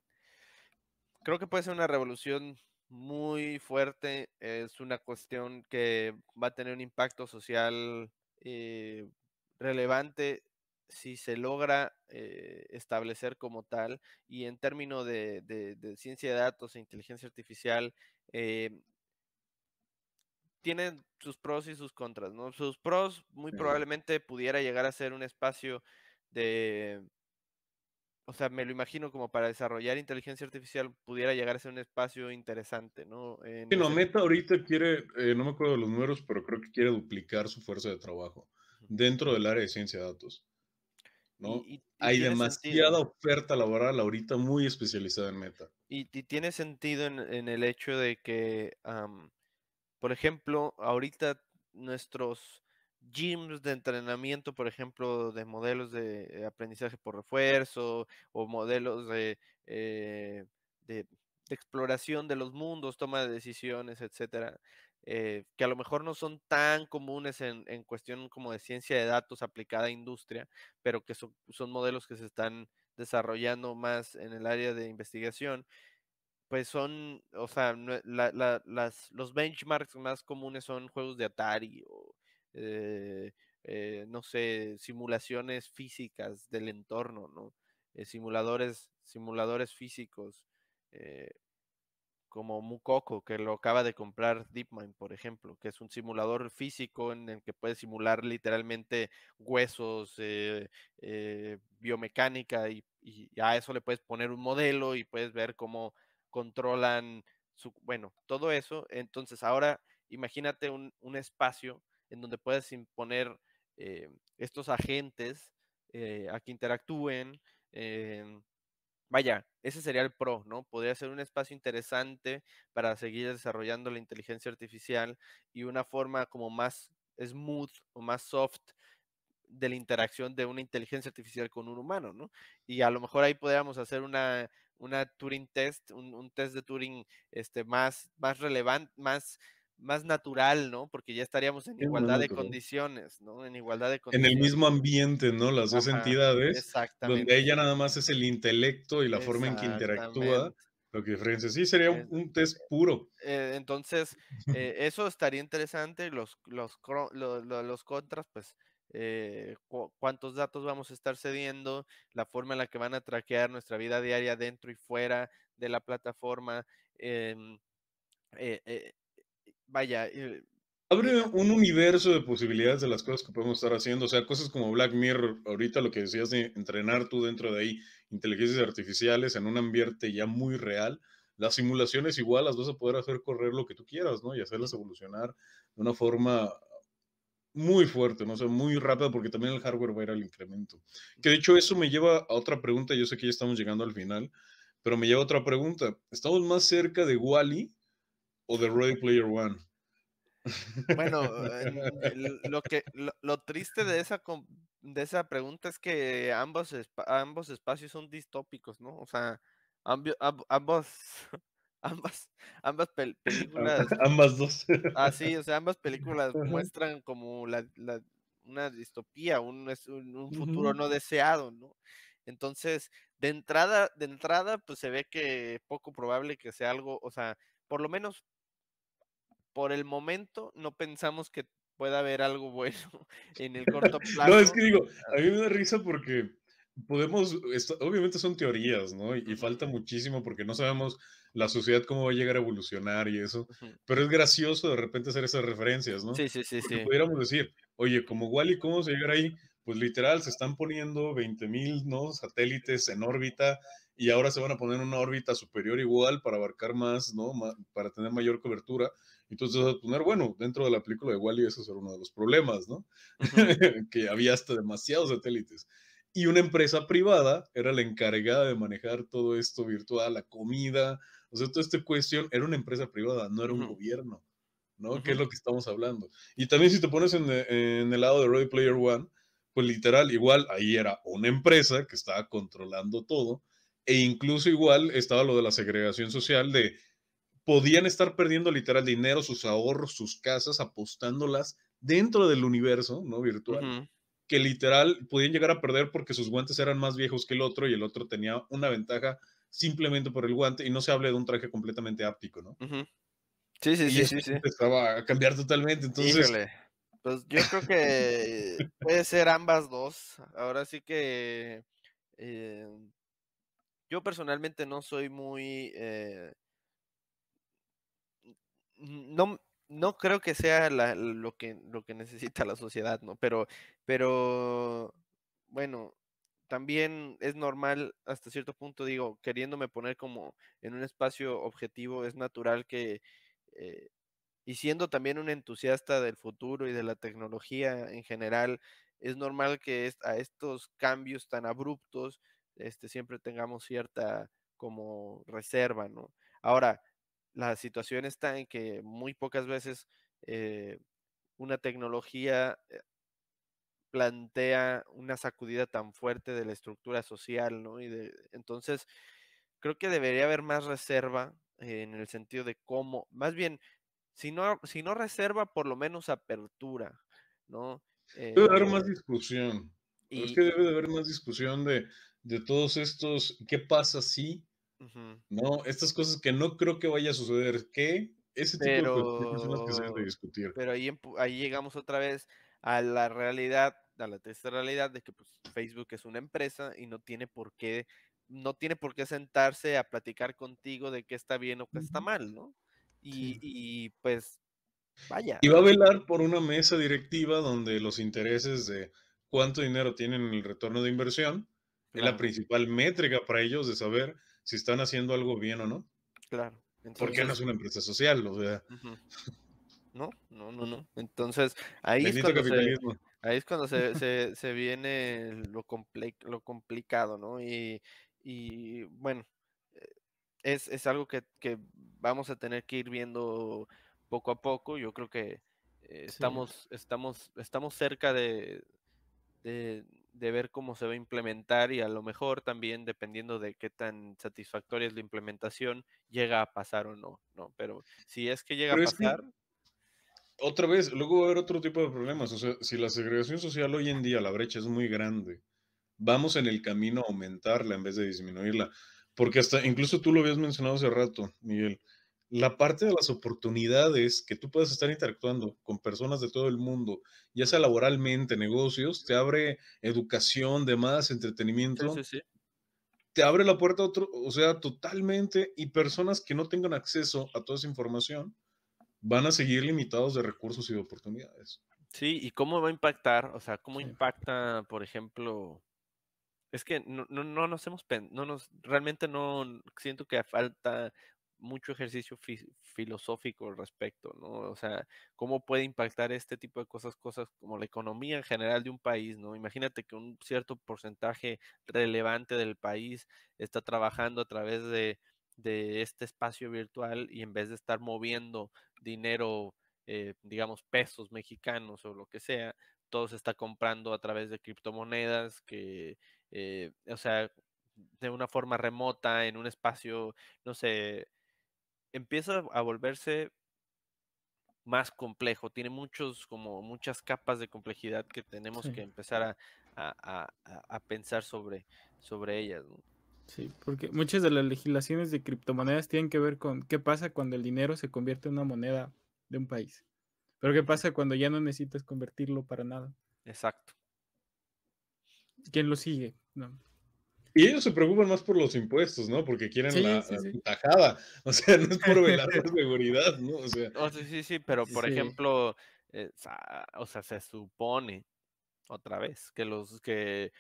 creo que puede ser una revolución muy fuerte, es una cuestión que va a tener un impacto social eh, relevante si se logra eh, establecer como tal y en términos de, ciencia de datos e inteligencia artificial, tiene em, tienen sus pros y sus contras, Sus pros muy probablemente pudiera llegar a ser un espacio de, o sea, me lo imagino como para desarrollar inteligencia artificial pudiera llegar a ser un espacio interesante, ¿no? Meta ahorita quiere, eh, no me acuerdo de los números, pero creo que quiere duplicar su fuerza de trabajo dentro del área de ciencia de datos. Hay demasiada oferta laboral ahorita muy especializada en meta. Y, tiene sentido en, el hecho de que, por ejemplo, ahorita nuestros gyms de entrenamiento, por ejemplo, de modelos de aprendizaje por refuerzo o modelos de, eh, de, exploración de los mundos, toma de decisiones, etcétera, eh, que a lo mejor no son tan comunes en, cuestión como de ciencia de datos aplicada a industria, pero que son, modelos que se están desarrollando más en el área de investigación, pues son, o sea, los benchmarks más comunes son juegos de Atari o, eh, eh, no sé, simulaciones físicas del entorno, ¿no? simuladores, simuladores físicos como Mucoco, que lo acaba de comprar DeepMind, por ejemplo, que es un simulador físico en el que puedes simular literalmente huesos, eh, eh, biomecánica, y, a eso le puedes poner un modelo y puedes ver cómo controlan su, bueno, todo eso. Entonces ahora imagínate un, espacio en donde puedes imponer eh, estos agentes a que interactúen vaya, ese sería el pro, ¿no? Podría ser un espacio interesante para seguir desarrollando la inteligencia artificial y una forma como más smooth o más soft de la interacción de una inteligencia artificial con un humano, ¿no? Y a lo mejor ahí podríamos hacer una, Turing test, un, un, test de Turing este, más, más relevante, más más natural, ¿no? Porque ya estaríamos en igualdad de condiciones, ¿no? En igualdad de condiciones. En el mismo ambiente, ¿no? Las dos entidades. Exactamente. Donde ella nada más es el intelecto y la forma en que interactúa. Lo que diferencia. Sí, sería eh, un, test eh, puro. Eh, entonces, eso estaría interesante. Los, los, contras, pues, cuántos datos vamos a estar cediendo, la forma en la que van a traquear nuestra vida diaria dentro y fuera de la plataforma. Em, eh, eh, vaya. Eh, Abre un universo de posibilidades de las cosas que podemos estar haciendo. O sea, cosas como Black Mirror, ahorita lo que decías de entrenar tú dentro de ahí, inteligencias artificiales en un ambiente ya muy real. Las simulaciones igual las vas a poder hacer correr lo que tú quieras, ¿no? Y hacerlas evolucionar de una forma muy fuerte, ¿no? O sea, muy rápida, porque también el hardware va a ir al incremento. Que de hecho eso me lleva a otra pregunta, yo sé que ya estamos llegando al final, pero me lleva a otra pregunta. ¿Estamos más cerca de Wally o The Ready Player One. Bueno, lo que lo, triste de esa de esa pregunta es que ambos ambos espacios son distópicos, ¿no? O sea, ambos ambas ambas películas ambas dos. Ah, sí, o sea, ambas películas muestran como la, una distopía, un, un futuro no deseado, ¿no? Entonces, de entrada, de entrada, pues se ve que poco probable que sea algo, o sea, por lo menos por el momento, no pensamos que pueda haber algo bueno en el corto plazo. no, es que digo, a ah. mí me da risa porque podemos, obviamente son teorías, ¿no? Y, falta muchísimo porque no sabemos la sociedad cómo va a llegar a evolucionar y eso, pero es gracioso de repente hacer esas referencias, ¿no? Sí, sí, sí. sí. pudiéramos decir, oye, como Wally, ¿cómo se llegará ahí? Pues literal, se están poniendo 20.000 mil ¿no? satélites en órbita y ahora se van a poner una órbita superior igual para abarcar más, ¿no? para tener mayor cobertura. Entonces vas a poner, bueno, dentro de la película de Wally eso era uno de los problemas, ¿no? que había hasta demasiados satélites. Y una empresa privada era la encargada de manejar todo esto virtual, la comida, o sea, toda esta cuestión era una empresa privada, no era un gobierno, ¿no? qué Que es lo que estamos hablando. Y también si te pones en, en el lado de Ready Player One, pues literal, igual ahí era una empresa que estaba controlando todo e incluso igual estaba lo de la segregación social, de podían estar perdiendo literal dinero, sus ahorros, sus casas, apostándolas dentro del universo, ¿no? Virtual. Que literal podían llegar a perder porque sus guantes eran más viejos que el otro y el otro tenía una ventaja simplemente por el guante y no se hable de un traje completamente áptico, ¿no? Sí, sí, sí, sí, estaba a cambiar totalmente, entonces... Pues yo creo que puede ser ambas dos. Ahora sí que... Eh, yo personalmente no soy muy... Eh, no, creo que sea lo, que, lo que necesita la sociedad, ¿no? Pero, pero, bueno, también es normal hasta cierto punto, digo, queriéndome poner como en un espacio objetivo, es natural que, eh, y siendo también un entusiasta del futuro y de la tecnología en general, es normal que a estos cambios tan abruptos este, siempre tengamos cierta como reserva, ¿no? Ahora, la situación está en que muy pocas veces eh, una tecnología eh, plantea una sacudida tan fuerte de la estructura social, ¿no? Y entonces, creo que debería haber más reserva eh, en el sentido de cómo, más bien, si no, si no reserva, por lo menos apertura, ¿no? debe haber más discusión. es que debe de haber más discusión de de todos estos, ¿qué pasa si? No, estas cosas que no creo que vaya a suceder, ¿qué? ese tipo de cosas que se discutir. Pero ahí, ahí llegamos otra vez a la realidad, a la tercera realidad de que pues, Facebook es una empresa y no tiene por qué, no tiene por qué sentarse a platicar contigo de qué está bien o qué está mal, ¿no? Y, y pues vaya. Y va a velar por una mesa directiva donde los intereses de cuánto dinero tienen en el retorno de inversión es la principal métrica para ellos de saber si están haciendo algo bien o no. Claro. Porque no es una empresa social, o sea. No, no, no, no. Entonces, ahí es cuando, se, ahí es cuando se, viene lo, lo complicado, ¿no? Y, bueno, eh, es, algo que, vamos a tener que ir viendo poco a poco. Yo creo que eh, estamos, estamos, estamos cerca de, de ver cómo se va a implementar y a lo mejor también dependiendo de qué tan satisfactoria es la implementación, llega a pasar o no, ¿no? Pero si es que llega a pasar... otra vez, luego va a haber otro tipo de problemas. O sea, si la segregación social hoy en día, la brecha es muy grande, vamos en el camino a aumentarla en vez de disminuirla. Porque hasta, incluso tú lo habías mencionado hace rato, Miguel, la parte de las oportunidades que tú puedes estar interactuando con personas de todo el mundo, ya sea laboralmente, negocios, te abre educación, demás, entretenimiento. Te abre la puerta a otro, o sea, totalmente, y personas que no tengan acceso a toda esa información van a seguir limitados de recursos y de oportunidades. Sí, ¿y cómo va a impactar? O sea, ¿cómo impacta, por ejemplo, es que no, nos hemos, no nos, realmente no, siento que falta mucho ejercicio filosófico al respecto, ¿no? O sea, cómo puede impactar este tipo de cosas, cosas como la economía en general de un país, ¿no? Imagínate que un cierto porcentaje relevante del país está trabajando a través de, este espacio virtual y en vez de estar moviendo dinero, eh, digamos, pesos mexicanos o lo que sea, todo se está comprando a través de criptomonedas, que, eh, o sea, de una forma remota, en un espacio, no sé, empieza a volverse más complejo, tiene muchos, como muchas capas de complejidad que tenemos que empezar a, pensar sobre, sobre ellas. Sí, porque muchas de las legislaciones de criptomonedas tienen que ver con qué pasa cuando el dinero se convierte en una moneda de un país. Pero qué pasa cuando ya no necesitas convertirlo para nada. Exacto. ¿Quién lo sigue? No. Y ellos se preocupan más por los impuestos, ¿no? Porque quieren la, tajada. O sea, no es por velar por seguridad, ¿no? O sea, oh, sí, sí, sí, pero por ejemplo, eh, o sea, se supone otra vez que los que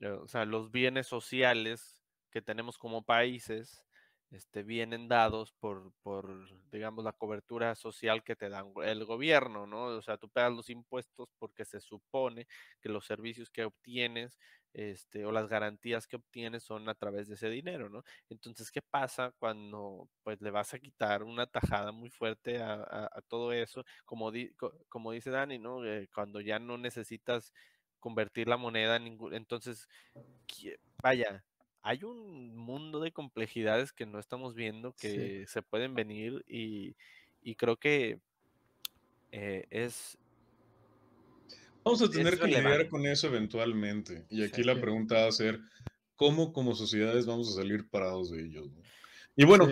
eh, los bienes sociales que tenemos como países este, vienen dados por, por, digamos, la cobertura social que te dan el gobierno, ¿no? O sea, tú pagas los impuestos porque se supone que los servicios que obtienes este, o las garantías que obtienes son a través de ese dinero, ¿no? Entonces, ¿qué pasa cuando pues le vas a quitar una tajada muy fuerte a, todo eso? Como, como dice Dani, ¿no? Eh, cuando ya no necesitas convertir la moneda en ningún... Entonces, vaya, hay un mundo de complejidades que no estamos viendo que se pueden venir y, creo que eh, es, Vamos a tener que lidiar con eso eventualmente. Y aquí la pregunta va a ser, ¿cómo como sociedades vamos a salir parados de ellos? Y bueno,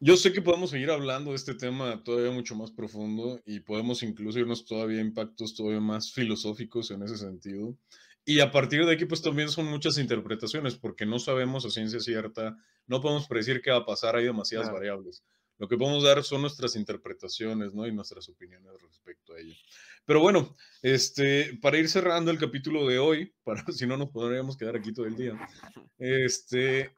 yo sé que podemos seguir hablando de este tema todavía mucho más profundo y podemos incluso irnos todavía a impactos todavía más filosóficos en ese sentido. Y a partir de aquí, pues también son muchas interpretaciones, porque no sabemos a ciencia cierta, no podemos predecir qué va a pasar, hay demasiadas variables. Lo que podemos dar son nuestras interpretaciones, ¿no? Y nuestras opiniones respecto a ello. Pero bueno, este, para ir cerrando el capítulo de hoy, para si no nos podríamos quedar aquí todo el día, este,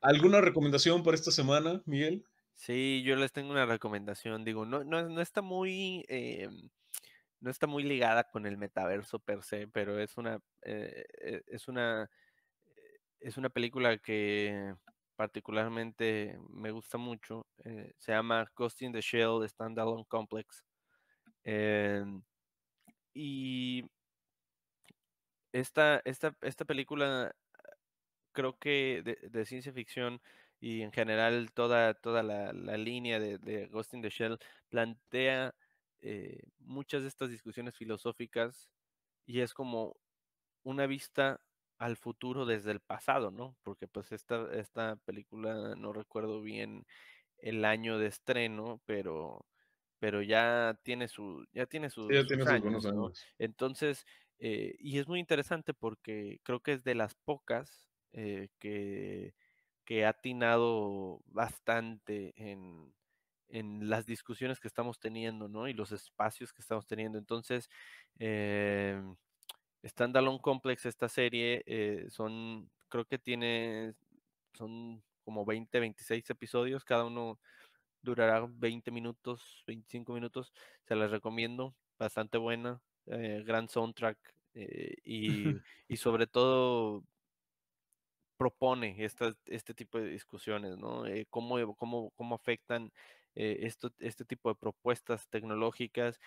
¿alguna recomendación para esta semana, Miguel? Sí, yo les tengo una recomendación. Digo, no, no, está muy... Em, no está muy ligada con el metaverso per se, pero es una, eh, eh, es una, eh, es una película que particularmente me gusta mucho. Eh, se llama Ghost in the Shell Standalone Complex. Em, y esta, esta, película, creo que de, ciencia ficción y en general toda, toda la, línea de, Ghost in the Shell plantea eh, muchas de estas discusiones filosóficas y es como una vista al futuro desde el pasado, ¿no? Porque pues esta, esta película, no recuerdo bien el año de estreno, pero, pero ya tiene su, ya tiene su años, Entonces, eh, y es muy interesante porque creo que es de las pocas eh, que, ha atinado bastante en, en las discusiones que estamos teniendo, ¿no? Y los espacios que estamos teniendo. Entonces, eh, Standalone Complex, esta serie, eh, son, creo que tiene, son como 20, 26 episodios, cada uno durará 20 minutos, 25 minutos, se las recomiendo, bastante buena, eh, gran soundtrack eh, y, y, sobre todo propone este tipo de discusiones, ¿no? Cómo, cómo, cómo, afectan este tipo de propuestas tecnológicas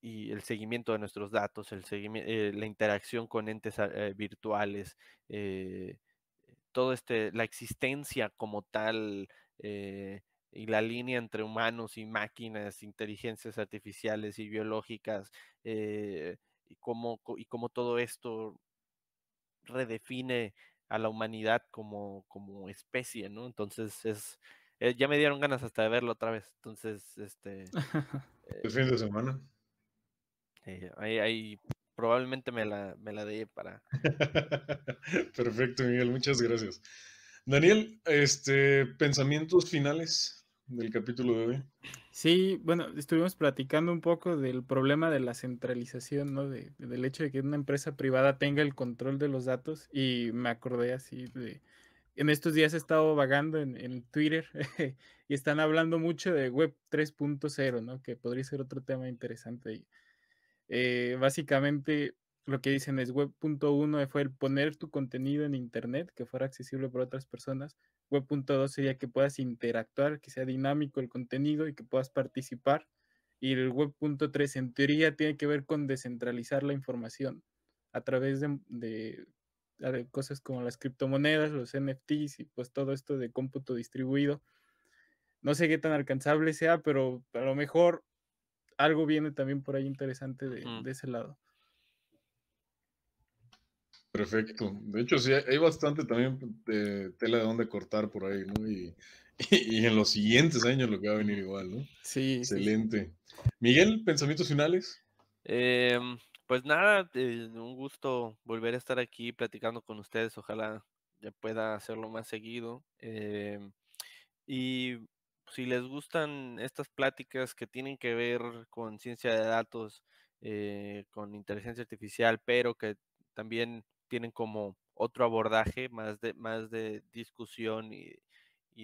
y el seguimiento de nuestros datos, el eh, la interacción con entes eh, virtuales, eh, todo este, la existencia como tal eh, y la línea entre humanos y máquinas, inteligencias artificiales y biológicas, y, cómo, y todo esto redefine a la humanidad como, como especie, ¿no? Entonces es, ya me dieron ganas hasta de verlo otra vez. Entonces, este. ¿El este fin de semana? Eh, ahí, probablemente me la, me dé para. Perfecto, Miguel, muchas gracias. Daniel, este, pensamientos finales del capítulo de hoy. Sí, bueno, estuvimos platicando un poco del problema de la centralización, ¿no? De, del hecho de que una empresa privada tenga el control de los datos y me acordé así de... En estos días he estado vagando en, Twitter y están hablando mucho de Web 3.0, ¿no? Que podría ser otro tema interesante. Y eh, básicamente lo que dicen es web.1 fue el poner tu contenido en internet que fuera accesible para otras personas. Web.2 sería que puedas interactuar, que sea dinámico el contenido y que puedas participar. Y el web.3 en teoría tiene que ver con descentralizar la información a través de, de cosas como las criptomonedas, los NFTs y pues todo esto de cómputo distribuido. No sé qué tan alcanzable sea, pero a lo mejor algo viene también por ahí interesante de, ese lado. Perfecto. De hecho, sí, hay bastante también de tela de dónde cortar por ahí, ¿no? Y, en los siguientes años lo que va a venir igual, ¿no? Sí. Excelente. Miguel, ¿pensamientos finales? Em, pues nada, eh, un gusto volver a estar aquí platicando con ustedes. Ojalá ya pueda hacerlo más seguido. Em, y si les gustan estas pláticas que tienen que ver con ciencia de datos, eh, con inteligencia artificial, pero que también tienen como otro abordaje más de, más de discusión y,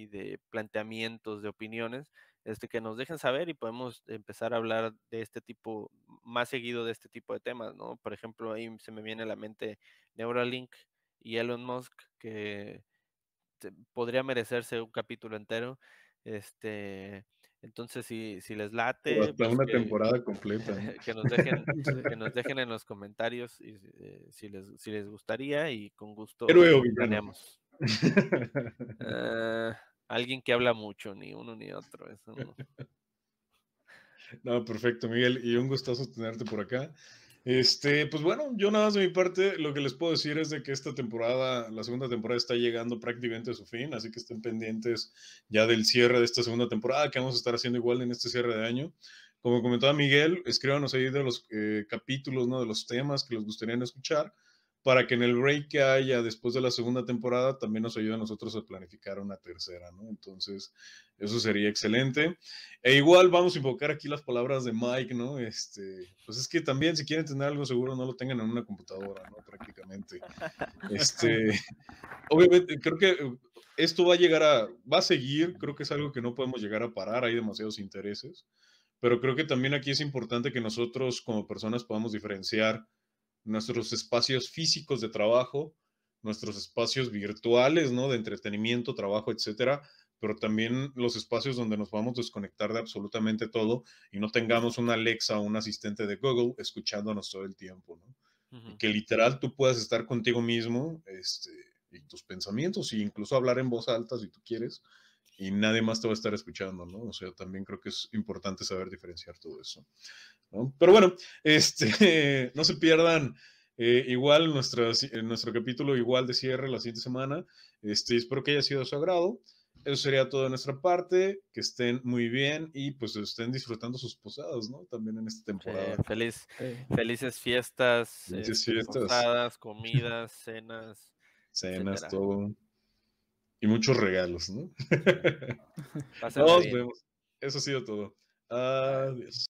de planteamientos, de opiniones, este, que nos dejen saber y podemos empezar a hablar de este tipo, más seguido de este tipo de temas, ¿no? Por ejemplo, ahí se me viene a la mente Neuralink y Elon Musk, que podría merecerse un capítulo entero. Este, entonces, si, les late. Pues una temporada completa. Que nos, dejen, en los comentarios eh, si, les, gustaría y con gusto. Ah, alguien que habla mucho, ni uno ni otro. Eso no. perfecto, Miguel. Y un gustazo tenerte por acá. Este, pues bueno, yo nada más de mi parte lo que les puedo decir es de que esta temporada, la segunda temporada está llegando prácticamente a su fin, así que estén pendientes ya del cierre de esta segunda temporada que vamos a estar haciendo igual en este cierre de año. Como comentaba Miguel, escríbanos ahí de los eh, capítulos, ¿no? de los temas que les gustaría escuchar para que en el break que haya después de la segunda temporada también nos ayude a nosotros a planificar una tercera, ¿no? Entonces, eso sería excelente. E igual vamos a invocar aquí las palabras de Mike, ¿no? Este, pues es que también si quieren tener algo seguro, no lo tengan en una computadora, ¿no? Prácticamente. Este, obviamente, creo que uh, esto va a llegar a, va a seguir, creo que es algo que no podemos llegar a parar, hay demasiados intereses, pero creo que también aquí es importante que nosotros como personas podamos diferenciar nuestros espacios físicos de trabajo, nuestros espacios virtuales, ¿no? De entretenimiento, trabajo, etcétera, pero también los espacios donde nos vamos a desconectar de absolutamente todo y no tengamos una Alexa o un asistente de Google escuchándonos todo el tiempo, ¿no? que literal tú puedas estar contigo mismo este, y tus pensamientos, y e incluso hablar en voz alta si tú quieres, y nadie más te va a estar escuchando, ¿no? O sea, también creo que es importante saber diferenciar todo eso, ¿no? Pero bueno, este, no se pierdan. Eh, igual nuestro eh, nuestro capítulo igual de cierre la siguiente semana. Este, espero que haya sido de su agrado. Eso sería todo de nuestra parte. Que estén muy bien y pues estén disfrutando sus posadas, ¿no? También en esta temporada. Eh, felices fiestas. Felices este, fiestas. Posadas, comidas, cenas. Cenas, todo y muchos regalos, ¿no? Nos vemos. Eso ha sido todo. Adiós.